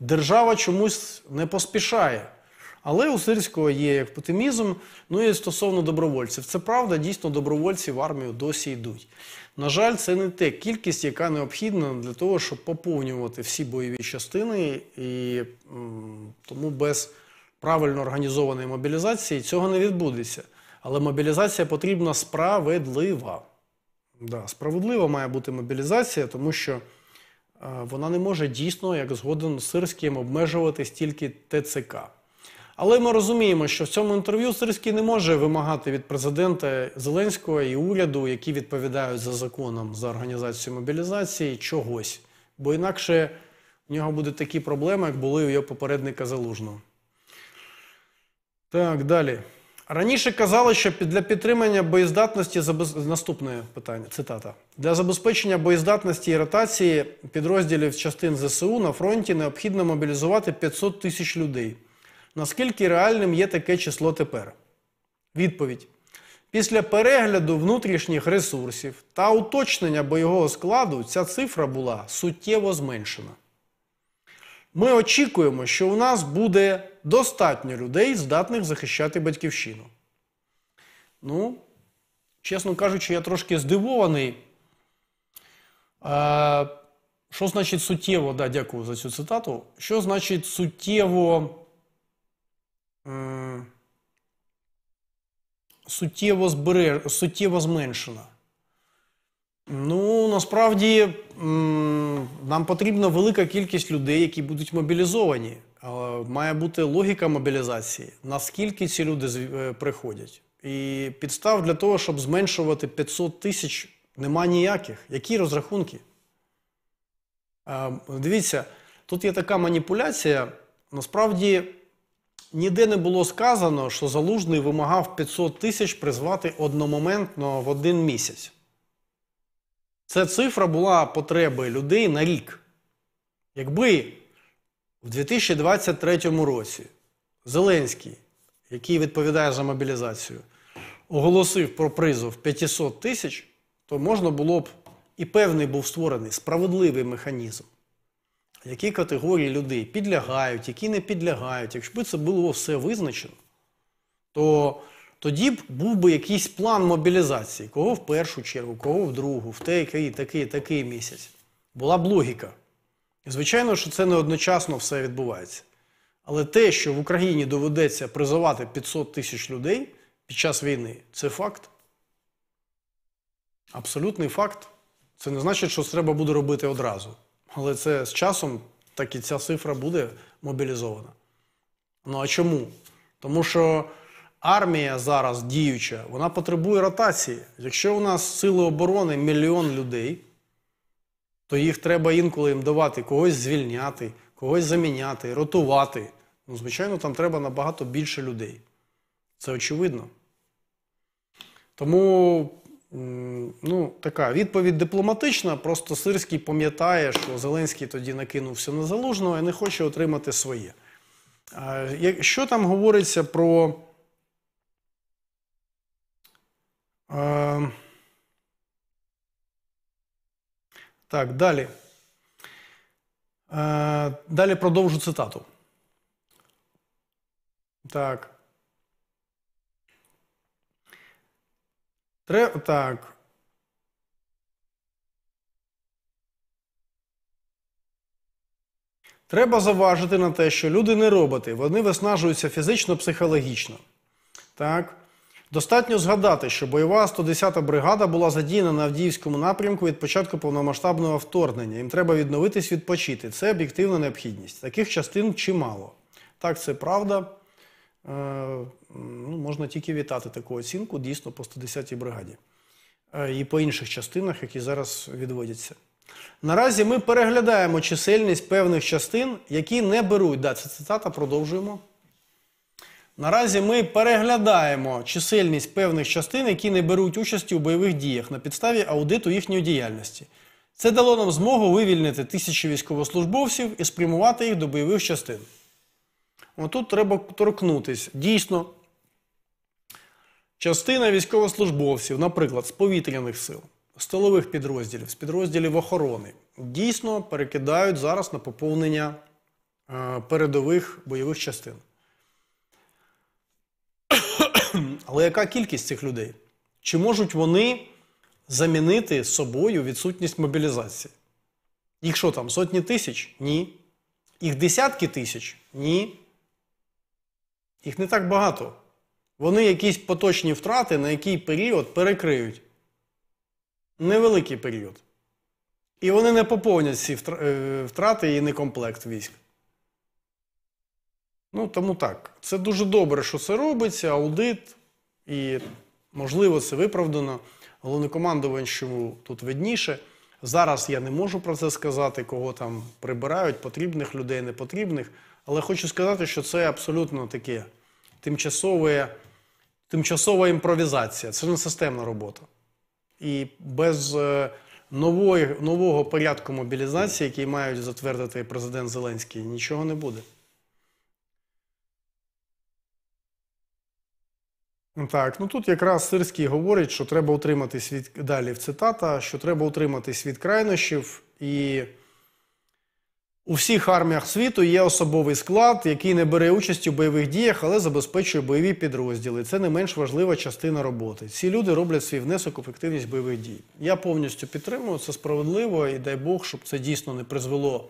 Держава чомусь не поспішає. Але у Сирського є як потимізм, ну і стосовно добровольців. Це правда, дійсно, добровольці в армію досі йдуть. На жаль, це не те кількість, яка необхідна для того, щоб поповнювати всі бойові частини, і тому без правильно організованої мобілізації цього не відбудеться. Але мобілізація потрібна справедлива. Да, Справедлива має бути мобілізація, тому що. Е, вона не може дійсно, як згоден Сирським, обмежувати стільки ТЦК. Але ми розуміємо, що в цьому інтерв'ю Сирський не може вимагати від президента Зеленського і уряду, які відповідають за законом за організацію мобілізації, чогось. Бо інакше в нього будуть такі проблеми, як були у його попередника Залужного. Так, далі. Раніше казали, що для підтримання боєздатності наступне питання. Цитата для забезпечення боєздатності і ротації підрозділів частин ЗСУ на фронті необхідно мобілізувати 500 тисяч людей. Наскільки реальним є таке число тепер? Відповідь: після перегляду внутрішніх ресурсів та уточнення бойового складу ця цифра була суттєво зменшена. Ми очікуємо, що у нас буде достатньо людей, здатних захищати батьківщину. Ну, чесно кажучи, я трошки здивований. А, що значить суттєво, да, дякую за цю цитату. Що значить суттєво? Е, суттєво, збереж, зменшена? Ну, насправді нам потрібна велика кількість людей, які будуть мобілізовані. Має бути логіка мобілізації, наскільки ці люди е, приходять. І підстав для того, щоб зменшувати 500 тисяч, нема ніяких. Які розрахунки? Дивіться, тут є така маніпуляція. Насправді ніде не було сказано, що залужний вимагав 500 тисяч призвати одномоментно в один місяць. Це цифра була потреби людей на рік. Якби в 2023 році Зеленський, який відповідає за мобілізацію, оголосив про призов 500 тисяч, то можна було б і певний був створений справедливий механізм, які категорії людей підлягають, які не підлягають. Якщо б це було все визначено, то тоді б був би якийсь план мобілізації, кого в першу чергу, кого в другу, в такий, такий, такий місяць. Була б логіка. І звичайно, що це не одночасно все відбувається. Але те, що в Україні доведеться призивати 500 тисяч людей під час війни, це факт. Абсолютний факт. Це не значить, що треба буде робити одразу. Але це з часом так і ця цифра буде мобілізована. Ну а чому? Тому що армія зараз діюча, вона потребує ротації. Якщо у нас сили оборони мільйон людей, то їх треба інколи їм давати когось звільняти, когось заміняти, ротувати. Ну, звичайно, там треба набагато більше людей. Це очевидно. Тому ну, така відповідь дипломатична, просто Сирський пам'ятає, що Зеленський тоді накинувся на залужного і не хоче отримати своє. Що там говориться про так, далі. Е, далі продовжу цитату. Так. Тре, так. Треба заважити на те, що люди не роботи, вони виснажуються фізично, психологічно. Так? Достатньо згадати, що бойова 110-та бригада була задіяна на Авдіївському напрямку від початку повномасштабного вторгнення. Їм треба відновитись відпочити. Це об'єктивна необхідність. Таких частин чимало. Так, це правда. Е, ну, Можна тільки вітати таку оцінку дійсно по 110-й бригаді е, і по інших частинах, які зараз відводяться. Наразі ми переглядаємо чисельність певних частин, які не беруть. Да, це цитата, продовжуємо. Наразі ми переглядаємо чисельність певних частин, які не беруть участі у бойових діях на підставі аудиту їхньої діяльності. Це дало нам змогу вивільнити тисячі військовослужбовців і спрямувати їх до бойових частин. Отут треба торкнутись. Дійсно, частина військовослужбовців, наприклад, з повітряних сил, з тилових підрозділів, з підрозділів охорони, дійсно перекидають зараз на поповнення е, передових бойових частин. Але яка кількість цих людей? Чи можуть вони замінити собою відсутність мобілізації? Їх що там, сотні тисяч? Ні. Їх десятки тисяч? Ні. Їх не так багато. Вони якісь поточні втрати на який період перекриють. Невеликий період. І вони не поповнять ці е, втрати і не комплект військ. Ну тому так, це дуже добре, що це робиться, аудит, і можливо це виправдано. Головнокомандувачу тут видніше. Зараз я не можу про це сказати, кого там прибирають, потрібних людей, непотрібних. Але хочу сказати, що це абсолютно таке тимчасове, тимчасова імпровізація, це не системна робота. І без е, нової, нового порядку мобілізації, який мають затвердити президент Зеленський, нічого не буде. Так, ну тут якраз Сирський говорить, що треба утриматись від далі в цитата, що треба утриматись від крайнощів, і у всіх арміях світу є особовий склад, який не бере участь у бойових діях, але забезпечує бойові підрозділи. Це не менш важлива частина роботи. Ці люди роблять свій внесок у ефективність бойових дій. Я повністю підтримую це справедливо, і дай Бог, щоб це дійсно не призвело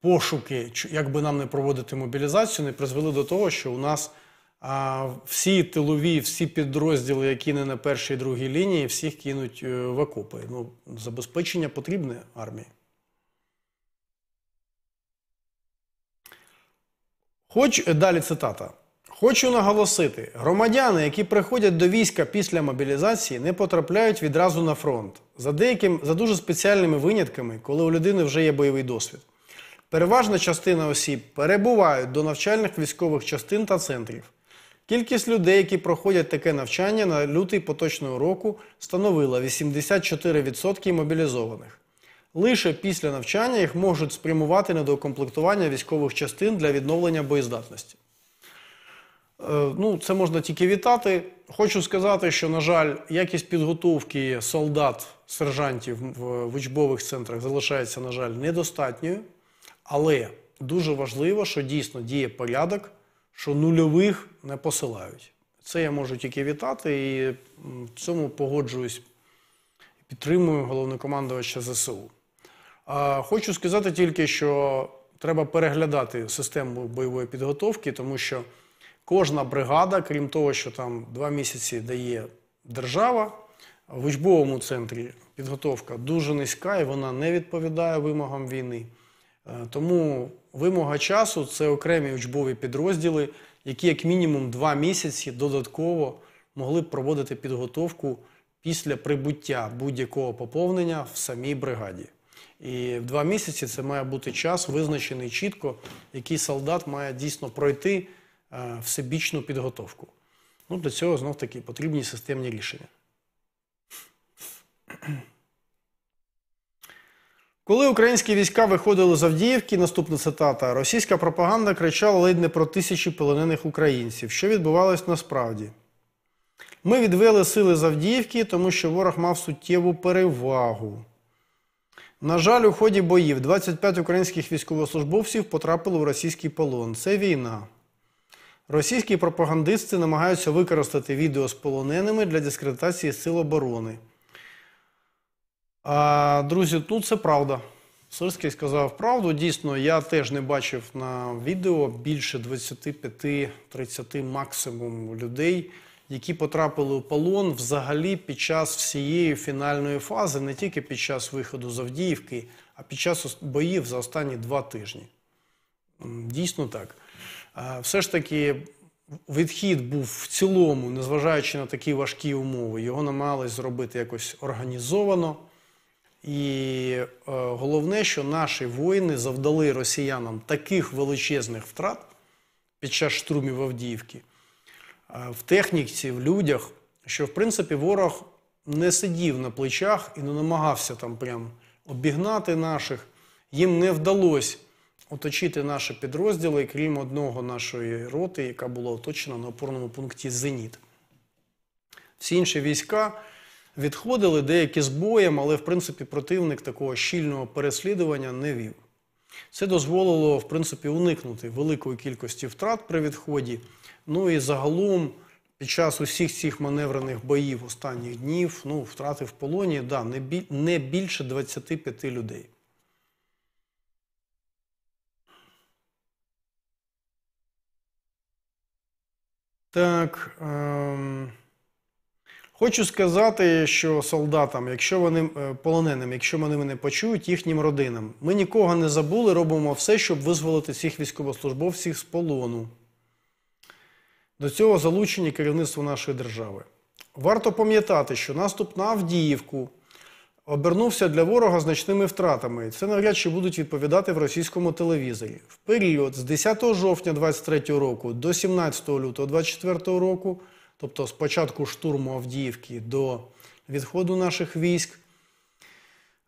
пошуки, як би нам не проводити мобілізацію, не призвели до того, що у нас. А всі тилові, всі підрозділи, які не на першій і другій лінії, всіх кинуть е, в окопи. Ну, забезпечення потрібне армії. Хоч е, далі цитата. Хочу наголосити, громадяни, які приходять до війська після мобілізації, не потрапляють відразу на фронт. За деяким, за дуже спеціальними винятками, коли у людини вже є бойовий досвід. Переважна частина осіб перебувають до навчальних військових частин та центрів. Кількість людей, які проходять таке навчання на лютий поточного року, становила 84% мобілізованих. Лише після навчання їх можуть спрямувати на докомплектування військових частин для відновлення боєздатності. Е, ну, Це можна тільки вітати. Хочу сказати, що, на жаль, якість підготовки солдат, сержантів в, в учбових центрах залишається, на жаль, недостатньою. Але дуже важливо, що дійсно діє порядок що нульових не посилають. Це я можу тільки вітати і в цьому погоджуюсь підтримую головнокомандувача ЗСУ. Хочу сказати тільки, що треба переглядати систему бойової підготовки, тому що кожна бригада, крім того, що там два місяці дає держава, в учбовому центрі підготовка дуже низька і вона не відповідає вимогам війни. Е, тому Вимога часу це окремі учбові підрозділи, які як мінімум два місяці додатково могли б проводити підготовку після прибуття будь-якого поповнення в самій бригаді. І в два місяці це має бути час, визначений чітко, який солдат має дійсно пройти е, всебічну підготовку. Ну, Для цього знов таки потрібні системні рішення. Коли українські війська виходили з Авдіївки, наступна цитата, російська пропаганда кричала ледь не про тисячі полонених українців, що відбувалось насправді. Ми відвели сили з Авдіївки, тому що ворог мав суттєву перевагу. На жаль, у ході боїв 25 українських військовослужбовців потрапили в російський полон. Це війна. Російські пропагандисти намагаються використати відео з полоненими для дискредитації сил оборони. Друзі, ну це правда. Сирський сказав правду. Дійсно, я теж не бачив на відео більше 25-30 максимум людей, які потрапили у полон взагалі під час всієї фінальної фази, не тільки під час виходу з Авдіївки, а під час боїв за останні два тижні. Дійсно так. Все ж таки, відхід був в цілому, незважаючи на такі важкі умови, його намагалися зробити якось організовано. І е, головне, що наші воїни завдали росіянам таких величезних втрат під час штурмів Авдіївки е, в техніці, в людях, що в принципі ворог не сидів на плечах і не намагався там прям обігнати наших. Їм не вдалося оточити наші підрозділи, крім одного нашої роти, яка була оточена на опорному пункті Зеніт. Всі інші війська відходили деякі з боєм, але в принципі противник такого щільного переслідування не вів. Це дозволило в принципі уникнути великої кількості втрат при відході. Ну і загалом, під час усіх цих маневрених боїв останніх днів, ну, втрати в полоні, да, не більше 25 людей. Так. Е Хочу сказати, що солдатам, якщо вони е, полоненим, якщо вони мене почують, їхнім родинам. Ми нікого не забули, робимо все, щоб визволити всіх військовослужбовців з полону. До цього залучені керівництво нашої держави. Варто пам'ятати, що наступ на Авдіївку обернувся для ворога значними втратами. Це навряд чи будуть відповідати в російському телевізорі. В період з 10 жовтня 2023 року до 17 лютого 2024 року тобто з початку штурму Авдіївки до відходу наших військ.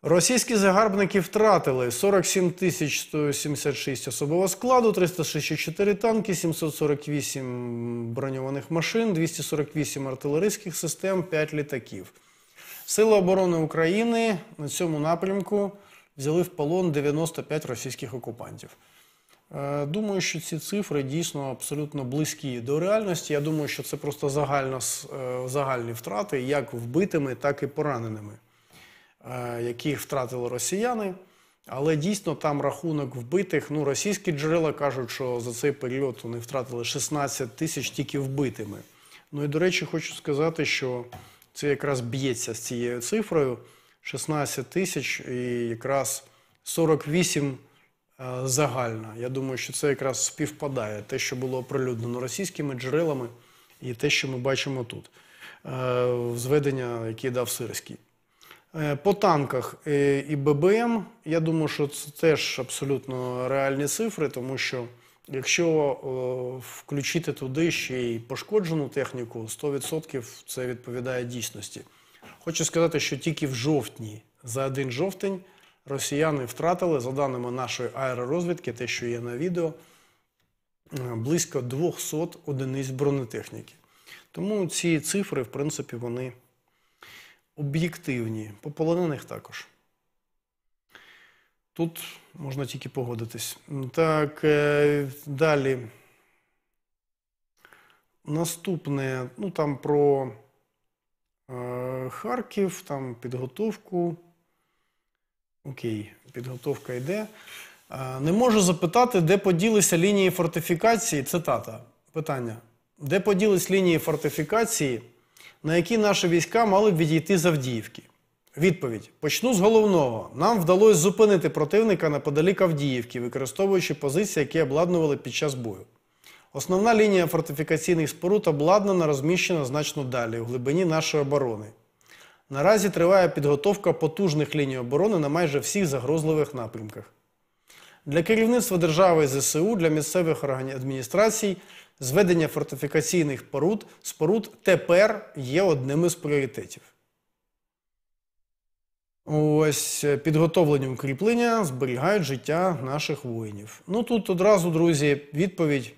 Російські загарбники втратили 47 тисяч 176 особового складу, 364 танки, 748 броньованих машин, 248 артилерійських систем, 5 літаків. Сили оборони України на цьому напрямку взяли в полон 95 російських окупантів. Е, думаю, що ці цифри дійсно абсолютно близькі до реальності. Я думаю, що це просто загально, е, загальні втрати, як вбитими, так і пораненими, е, яких втратили росіяни. Але дійсно там рахунок вбитих. Ну, російські джерела кажуть, що за цей період вони втратили 16 тисяч тільки вбитими. Ну і до речі, хочу сказати, що це якраз б'ється з цією цифрою: 16 тисяч і якраз 48 тисяч. Е, загальна. Я думаю, що це якраз співпадає те, що було оприлюднено російськими джерелами, і те, що ми бачимо тут, е, зведення, яке дав Сирський. Е, по танках і ББМ, я думаю, що це теж абсолютно реальні цифри, тому що якщо включити туди ще й пошкоджену техніку, 100% це відповідає дійсності. Хочу сказати, що тільки в жовтні, за один жовтень, росіяни втратили, за даними нашої аеророзвідки, те, що є на відео, е, близько 200 одиниць бронетехніки. Тому ці цифри, в принципі, вони об'єктивні. По полонених також. Тут можна тільки погодитись. Так, е, далі. Наступне, ну там про е, Харків, там підготовку. Окей, підготовка йде. Не можу запитати, де поділися лінії фортифікації. Цитата. Питання. Де поділись лінії фортифікації, на які наші війська мали б відійти з Авдіївки? Відповідь: почну з головного. Нам вдалося зупинити противника неподалік Авдіївки, використовуючи позиції, які обладнували під час бою. Основна лінія фортифікаційних споруд обладнана, розміщена значно далі, у глибині нашої оборони. Наразі триває підготовка потужних ліній оборони на майже всіх загрозливих напрямках. Для керівництва держави ЗСУ, для місцевих адміністрацій зведення фортифікаційних споруд, споруд тепер є одним із пріоритетів. Ось е, підготовлені укріплення зберігають життя наших воїнів. Ну тут одразу, друзі, відповідь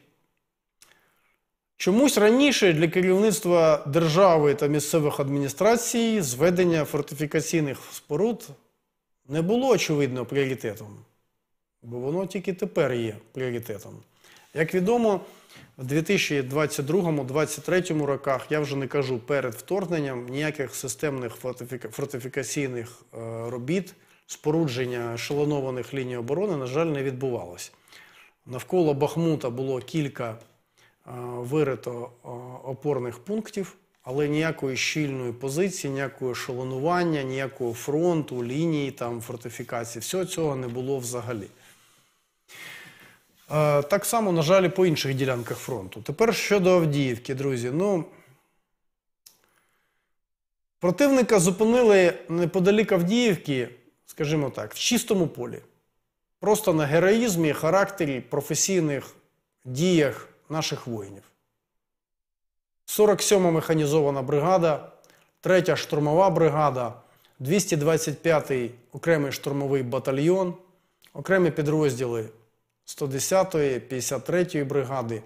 Чомусь раніше для керівництва держави та місцевих адміністрацій зведення фортифікаційних споруд не було очевидно пріоритетом, бо воно тільки тепер є пріоритетом. Як відомо, в 2022-2023 роках я вже не кажу перед вторгненням ніяких системних фортифікаційних е, робіт, спорудження шалонованих ліній оборони, на жаль, не відбувалось. Навколо Бахмута було кілька. Е, вирито е, опорних пунктів, але ніякої щільної позиції, ніякого шалонування, ніякого фронту, лінії, там, фортифікації. Всього цього не було взагалі. Е, так само, на жаль, по інших ділянках фронту. Тепер щодо Авдіївки, друзі. ну... Противника зупинили неподалік Авдіївки, скажімо так, в чистому полі. Просто на героїзмі, характері, професійних діях наших воїнів. 47 механізована бригада, 3 штурмова бригада, 225-й окремий штурмовий батальйон, окремі підрозділи 110-ї, 53-ї бригади.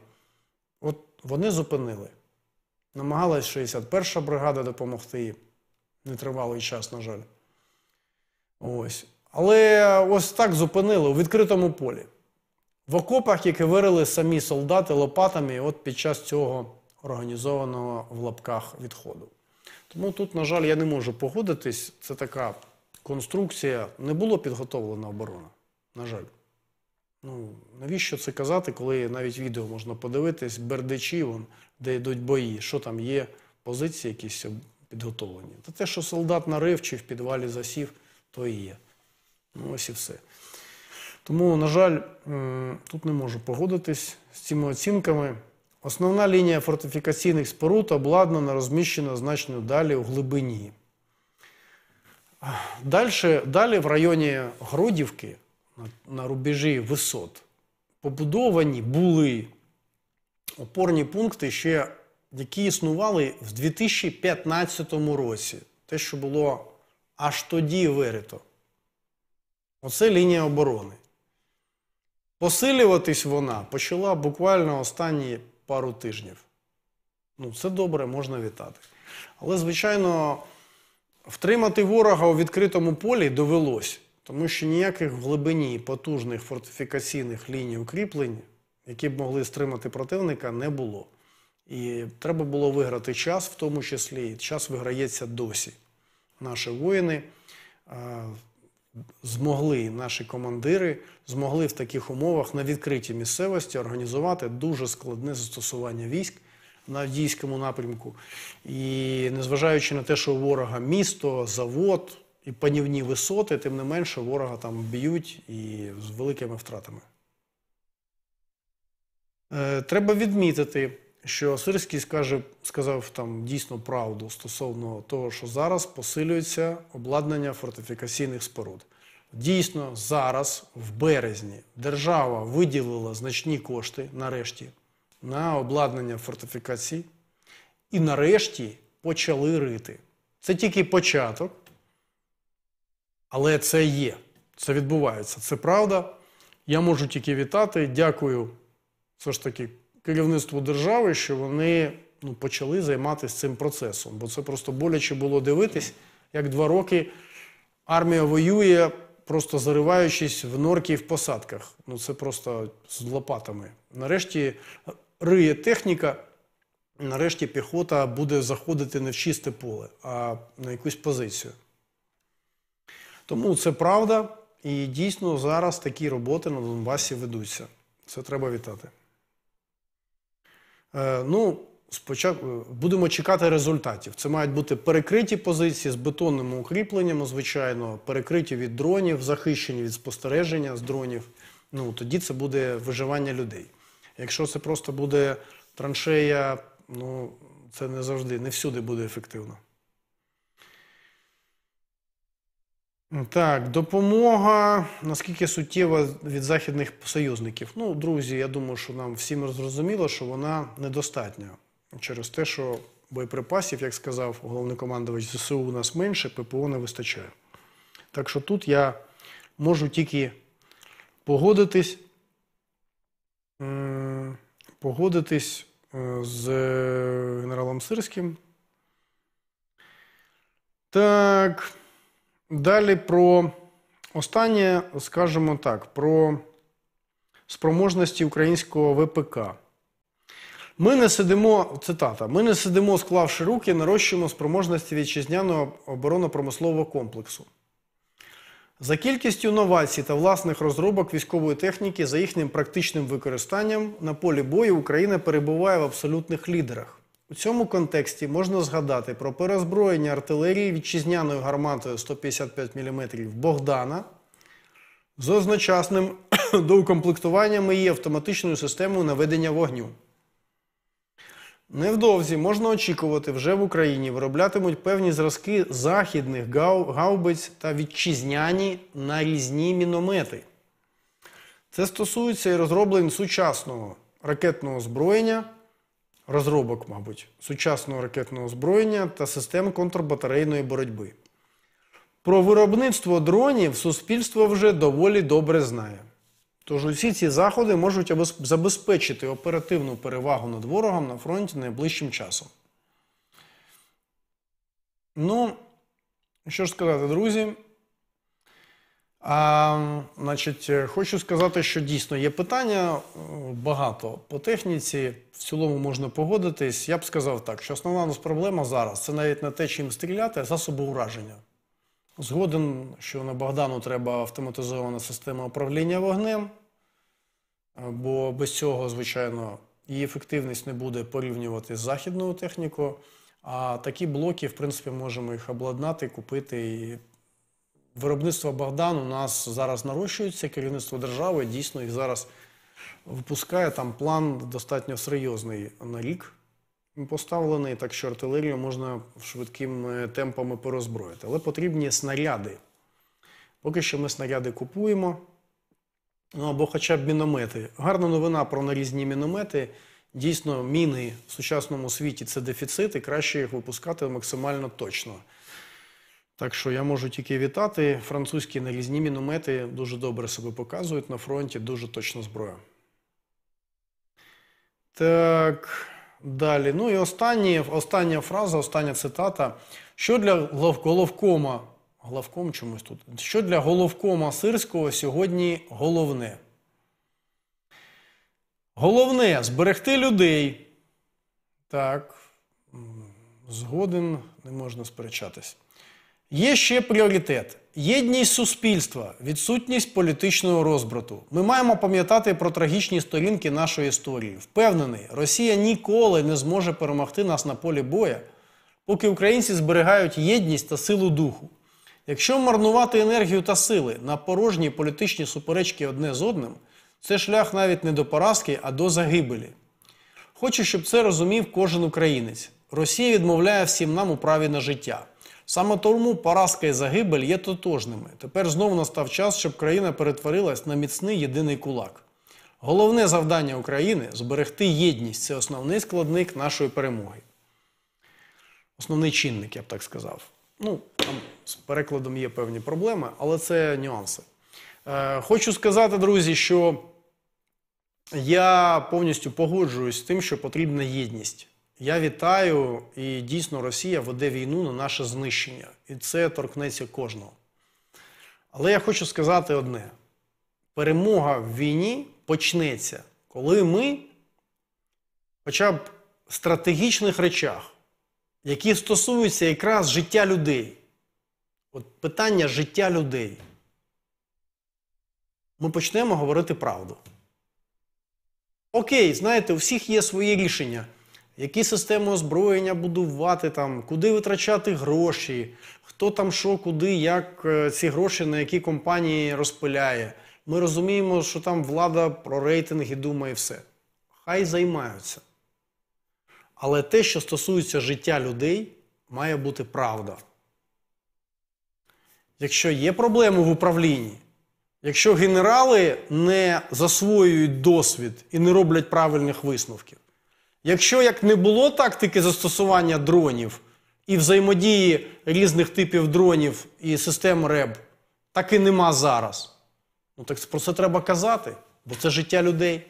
От вони зупинили. Намагалась 61-ша бригада допомогти. Нетривалий час, на жаль. Ось. Але ось так зупинили у відкритому полі в окопах, які вирили самі солдати лопатами от під час цього організованого в лапках відходу. Тому тут, на жаль, я не можу погодитись. Це така конструкція, не було підготовлена оборона. На жаль. Ну, Навіщо це казати, коли навіть відео можна подивитись, бердичі, вон, де йдуть бої, що там є, позиції якісь підготовлені. Та те, що солдат нарив чи в підвалі засів, то і є. Ну, Ось і все. Тому, на жаль, е, тут не можу погодитись з цими оцінками. Основна лінія фортифікаційних споруд обладнана, розміщена значно далі у глибині. Дальше, Далі в районі Гродівки на рубежі висот побудовані були опорні пункти, ще, які існували в 2015 році. Те, що було аж тоді вирито. Оце лінія оборони. Посилюватись вона почала буквально останні пару тижнів. Ну, це добре, можна вітати. Але, звичайно, втримати ворога у відкритому полі довелось, тому що ніяких в глибині потужних фортифікаційних ліній укріплень, які б могли стримати противника, не було. І треба було виграти час, в тому числі і час виграється досі. Наші воїни змогли наші командири змогли в таких умовах на відкритій місцевості організувати дуже складне застосування військ на авдійському напрямку. І незважаючи на те, що у ворога місто, завод і панівні висоти, тим не менше ворога там б'ють і з великими втратами. Е, треба відмітити. Що Сирський скаже, сказав там дійсно правду стосовно того, що зараз посилюється обладнання фортифікаційних споруд. Дійсно, зараз, в березні, держава виділила значні кошти нарешті на обладнання фортифікацій і нарешті почали рити. Це тільки початок, але це є. Це відбувається. Це правда. Я можу тільки вітати. Дякую все ж таки керівництву держави, що вони ну, почали займатися цим процесом. Бо це просто боляче було дивитись, як два роки армія воює просто зариваючись в норки і в посадках. Ну це просто з лопатами. Нарешті риє техніка. Нарешті піхота буде заходити не в чисте поле, а на якусь позицію. Тому це правда, і дійсно зараз такі роботи на Донбасі ведуться. Це треба вітати. Е, ну, спочатку будемо чекати результатів. Це мають бути перекриті позиції з бетонним укріпленням. звичайно, перекриті від дронів, захищені від спостереження з дронів. Ну тоді це буде виживання людей. Якщо це просто буде траншея, ну це не завжди, не всюди буде ефективно. Так, допомога наскільки суттєва від західних союзників. Ну, друзі, я думаю, що нам всім зрозуміло, що вона недостатня через те, що боєприпасів, як сказав головнокомандувач ЗСУ, у нас менше, ППО не вистачає. Так що тут я можу тільки погодитись, погодитись е, з е, генералом Сирським. Так, далі про останнє, скажімо так, про спроможності українського ВПК. Ми не сидимо, цитата, ми не сидимо, склавши руки, нарощуємо спроможності вітчизняного оборонно-промислового комплексу. За кількістю новацій та власних розробок військової техніки за їхнім практичним використанням на полі бою Україна перебуває в абсолютних лідерах. У цьому контексті можна згадати про перезброєння артилерії вітчизняною гарматою 155 мм Богдана з одночасним доукомплектуванням її автоматичною системою наведення вогню. Невдовзі можна очікувати, вже в Україні вироблятимуть певні зразки західних гау гаубиць та вітчизняні на різні міномети. Це стосується і розроблень сучасного ракетного озброєння, розробок, мабуть, сучасного ракетного озброєння та систем контрбатарейної боротьби. Про виробництво дронів суспільство вже доволі добре знає. Тож усі ці заходи можуть забезпечити оперативну перевагу над ворогом на фронті найближчим часом. Ну, що ж сказати, друзі? А, Значить, хочу сказати, що дійсно є питання е, багато по техніці. В цілому можна погодитись. Я б сказав так, що основна у нас проблема зараз це навіть не те, чим стріляти, а засоби ураження. Згоден, що на Богдану треба автоматизована система управління вогнем бо без цього, звичайно, її ефективність не буде порівнювати з західною технікою. А такі блоки, в принципі, можемо їх обладнати, купити. І Виробництво Богдан у нас зараз нарощується, керівництво держави дійсно їх зараз випускає. Там план достатньо серйозний на рік поставлений, так що артилерію можна швидкими е, темпами порозброїти. Але потрібні снаряди. Поки що ми снаряди купуємо ну або хоча б міномети. Гарна новина про нарізні міномети. Дійсно, міни в сучасному світі це дефіцит, і краще їх випускати максимально точно. Так що я можу тільки вітати. Французькі нарізні міномети дуже добре себе показують на фронті, дуже точна зброя. Так, далі. Ну і останні, остання фраза, остання цитата. Що для головкома Головком чомусь тут. Що для головкома сирського сьогодні головне? Головне зберегти людей. Так, згоден не можна сперечатись. Є ще пріоритет: єдність суспільства, відсутність політичного розбрату. Ми маємо пам'ятати про трагічні сторінки нашої історії. Впевнений, Росія ніколи не зможе перемогти нас на полі боя, поки українці зберігають єдність та силу духу. Якщо марнувати енергію та сили на порожні політичні суперечки одне з одним, це шлях навіть не до поразки, а до загибелі. Хочу, щоб це розумів кожен українець. Росія відмовляє всім нам у праві на життя. Саме тому поразка і загибель є тотожними. Тепер знову настав час, щоб країна перетворилась на міцний єдиний кулак. Головне завдання України зберегти єдність це основний складник нашої перемоги. Основний чинник, я б так сказав. Ну, там з перекладом є певні проблеми, але це нюанси. Е, хочу сказати, друзі, що я повністю погоджуюсь з тим, що потрібна єдність. Я вітаю, і дійсно Росія веде війну на наше знищення, і це торкнеться кожного. Але я хочу сказати одне: перемога в війні почнеться, коли ми, хоча б в стратегічних речах, які стосуються якраз життя людей, От питання життя людей. Ми почнемо говорити правду. Окей, знаєте, у всіх є свої рішення, які системи озброєння будувати, там, куди витрачати гроші, хто там що, куди, як е, ці гроші на які компанії розпиляє. Ми розуміємо, що там влада про рейтинги думає все. Хай займаються. Але те, що стосується життя людей, має бути правда якщо є проблеми в управлінні, якщо генерали не засвоюють досвід і не роблять правильних висновків, якщо як не було тактики застосування дронів і взаємодії різних типів дронів і систем РЕБ, так і нема зараз. Ну так про це треба казати, бо це життя людей.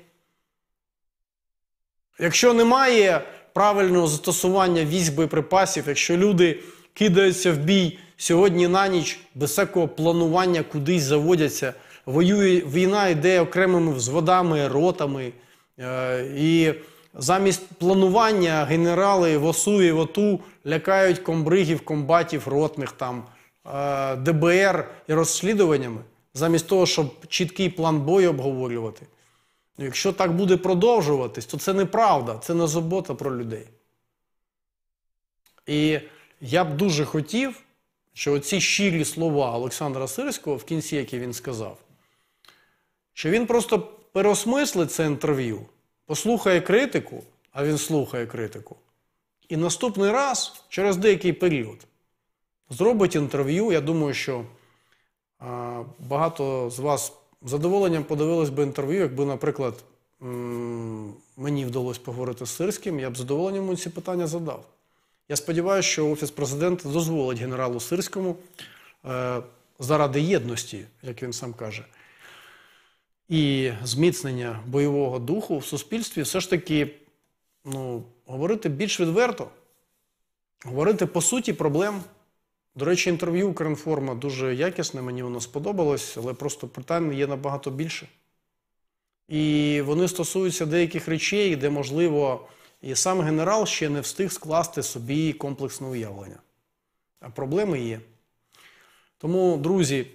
Якщо немає правильного застосування військ боєприпасів, якщо люди кидаються в бій сьогодні на ніч без всякого планування кудись заводяться. Воює війна, йде окремими взводами, ротами. Е, і замість планування генерали в ОСУ і в ОТУ лякають комбригів, комбатів, ротних там е, ДБР і розслідуваннями, замість того, щоб чіткий план бою обговорювати. Якщо так буде продовжуватись, то це неправда, це не забота про людей. І я б дуже хотів, що оці щирі слова Олександра Сирського, в кінці, які він сказав, що він просто переосмислить це інтерв'ю, послухає критику, а він слухає критику. І наступний раз, через деякий період, зробить інтерв'ю. Я думаю, що багато з вас з задоволенням подивилось би інтерв'ю, якби, наприклад, мені вдалося поговорити з Сирським, я б задоволенням ці питання задав. Я сподіваюся, що офіс президента дозволить генералу Сирському е, заради єдності, як він сам каже, і зміцнення бойового духу в суспільстві все ж таки ну, говорити більш відверто, говорити по суті проблем. До речі, інтерв'ю «Укрінформа» дуже якісне, мені воно сподобалось, але просто питань є набагато більше. І вони стосуються деяких речей, де можливо. І сам генерал ще не встиг скласти собі комплексне уявлення. А проблеми є. Тому, друзі,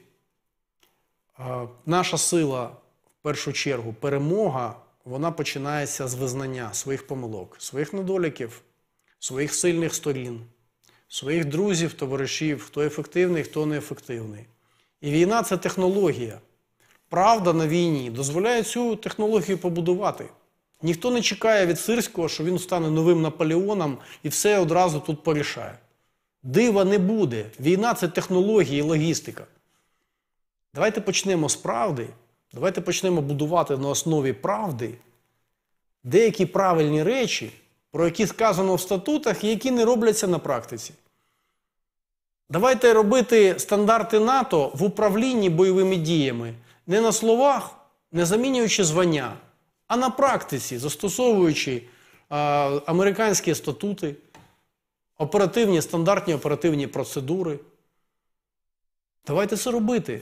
е, наша сила в першу чергу перемога, вона починається з визнання своїх помилок, своїх недоліків, своїх сильних сторін, своїх друзів, товаришів, хто ефективний, хто неефективний. І війна це технологія. Правда на війні дозволяє цю технологію побудувати. Ніхто не чекає від Сирського, що він стане новим Наполеоном і все одразу тут порішає. Дива не буде. Війна це технології і логістика. Давайте почнемо з правди. Давайте почнемо будувати на основі правди деякі правильні речі, про які сказано в статутах і які не робляться на практиці. Давайте робити стандарти НАТО в управлінні бойовими діями не на словах, не замінюючи звання. А на практиці, застосовуючи е, американські статути, оперативні, стандартні оперативні процедури, давайте це робити.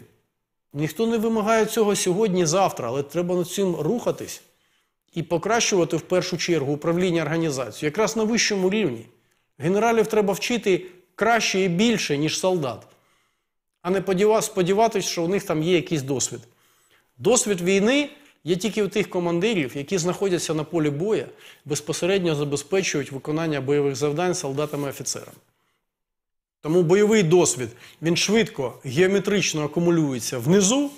Ніхто не вимагає цього сьогодні, завтра, але треба над цим рухатись і покращувати в першу чергу управління організацією. Якраз на вищому рівні. Генералів треба вчити краще і більше, ніж солдат, а не сподіватися, що у них там є якийсь досвід. Досвід війни є тільки у тих командирів, які знаходяться на полі боя, безпосередньо забезпечують виконання бойових завдань солдатами офіцерами. Тому бойовий досвід він швидко, геометрично акумулюється внизу,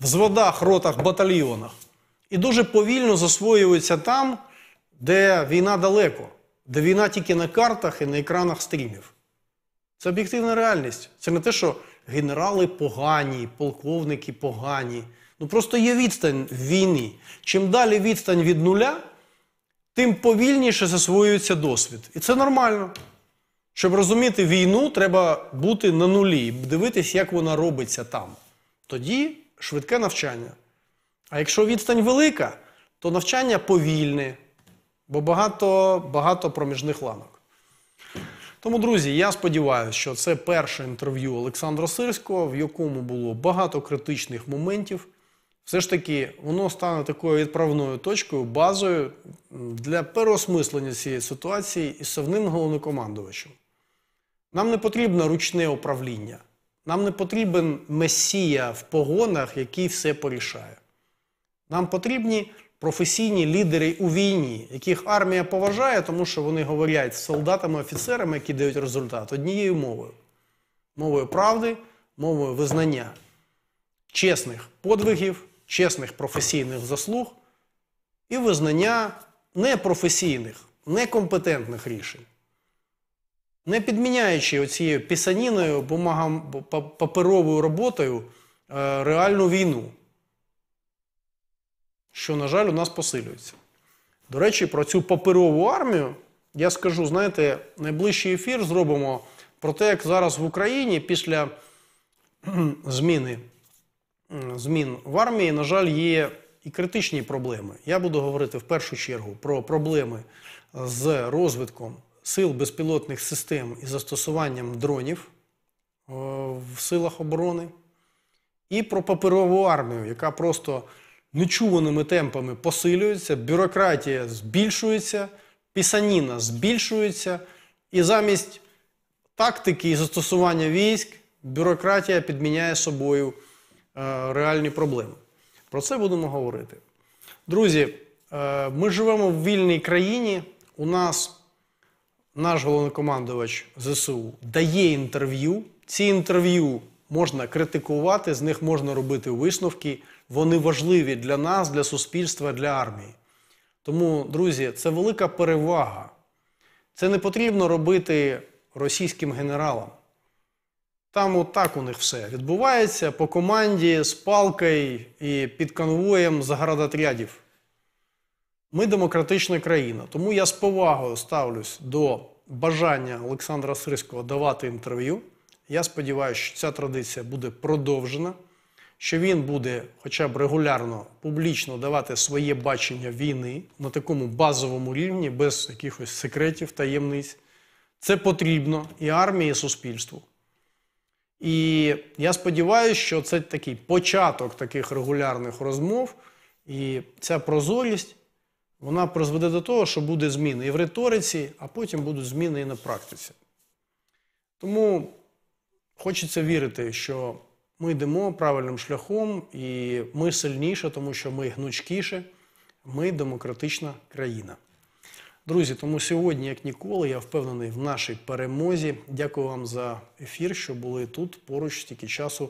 в зводах, ротах, батальйонах, і дуже повільно засвоюється там, де війна далеко, де війна тільки на картах і на екранах стрімів. Це об'єктивна реальність. Це не те, що генерали погані, полковники погані. Ну просто є відстань в війні. Чим далі відстань від нуля, тим повільніше засвоюється досвід. І це нормально. Щоб розуміти війну, треба бути на нулі, дивитись, як вона робиться там. Тоді швидке навчання. А якщо відстань велика, то навчання повільне, бо багато, багато проміжних ланок. Тому, друзі, я сподіваюся, що це перше інтерв'ю Олександра Сирського, в якому було багато критичних моментів все ж таки воно стане такою відправною точкою, базою для переосмислення цієї ситуації із совним головнокомандувачем. Нам не потрібно ручне управління, нам не потрібен месія в погонах, який все порішає. Нам потрібні професійні лідери у війні, яких армія поважає, тому що вони говорять з солдатами-офіцерами, які дають результат, однією мовою мовою правди, мовою визнання, чесних подвигів чесних професійних заслуг і визнання непрофесійних, некомпетентних рішень. Не підміняючи оцією пісаніною, бумагам, паперовою роботою е, реальну війну, що, на жаль, у нас посилюється. До речі, про цю паперову армію я скажу: знаєте, найближчий ефір зробимо про те, як зараз в Україні після зміни змін в армії, на жаль, є і критичні проблеми. Я буду говорити в першу чергу про проблеми е, з розвитком сил безпілотних систем і застосуванням дронів е, в силах оборони, і про паперову армію, яка просто нечуваними темпами посилюється, бюрократія збільшується, пісаніна збільшується, і замість тактики і застосування військ бюрократія підміняє собою. Е, реальні проблеми. Про це будемо говорити. Друзі, е, ми живемо в вільній країні. У нас наш головнокомандувач ЗСУ дає інтерв'ю. Ці інтерв'ю можна критикувати, з них можна робити висновки. Вони важливі для нас, для суспільства, для армії. Тому, друзі, це велика перевага. Це не потрібно робити російським генералам. Там отак у них все відбувається по команді з палкою і під конвоєм заградотрядів. Ми демократична країна, тому я з повагою ставлюсь до бажання Олександра Сирського давати інтерв'ю. Я сподіваюся, що ця традиція буде продовжена, що він буде хоча б регулярно публічно давати своє бачення війни на такому базовому рівні, без якихось секретів, таємниць. Це потрібно і армії, і суспільству. І я сподіваюся, що це такий початок таких регулярних розмов, і ця прозорість вона призведе до того, що буде зміни і в риториці, а потім будуть зміни і на практиці. Тому хочеться вірити, що ми йдемо правильним шляхом, і ми сильніше, тому що ми гнучкіше, ми демократична країна. Друзі, тому сьогодні, як ніколи, я впевнений в нашій перемозі. Дякую вам за ефір, що були тут поруч стільки часу.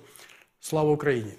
Слава Україні!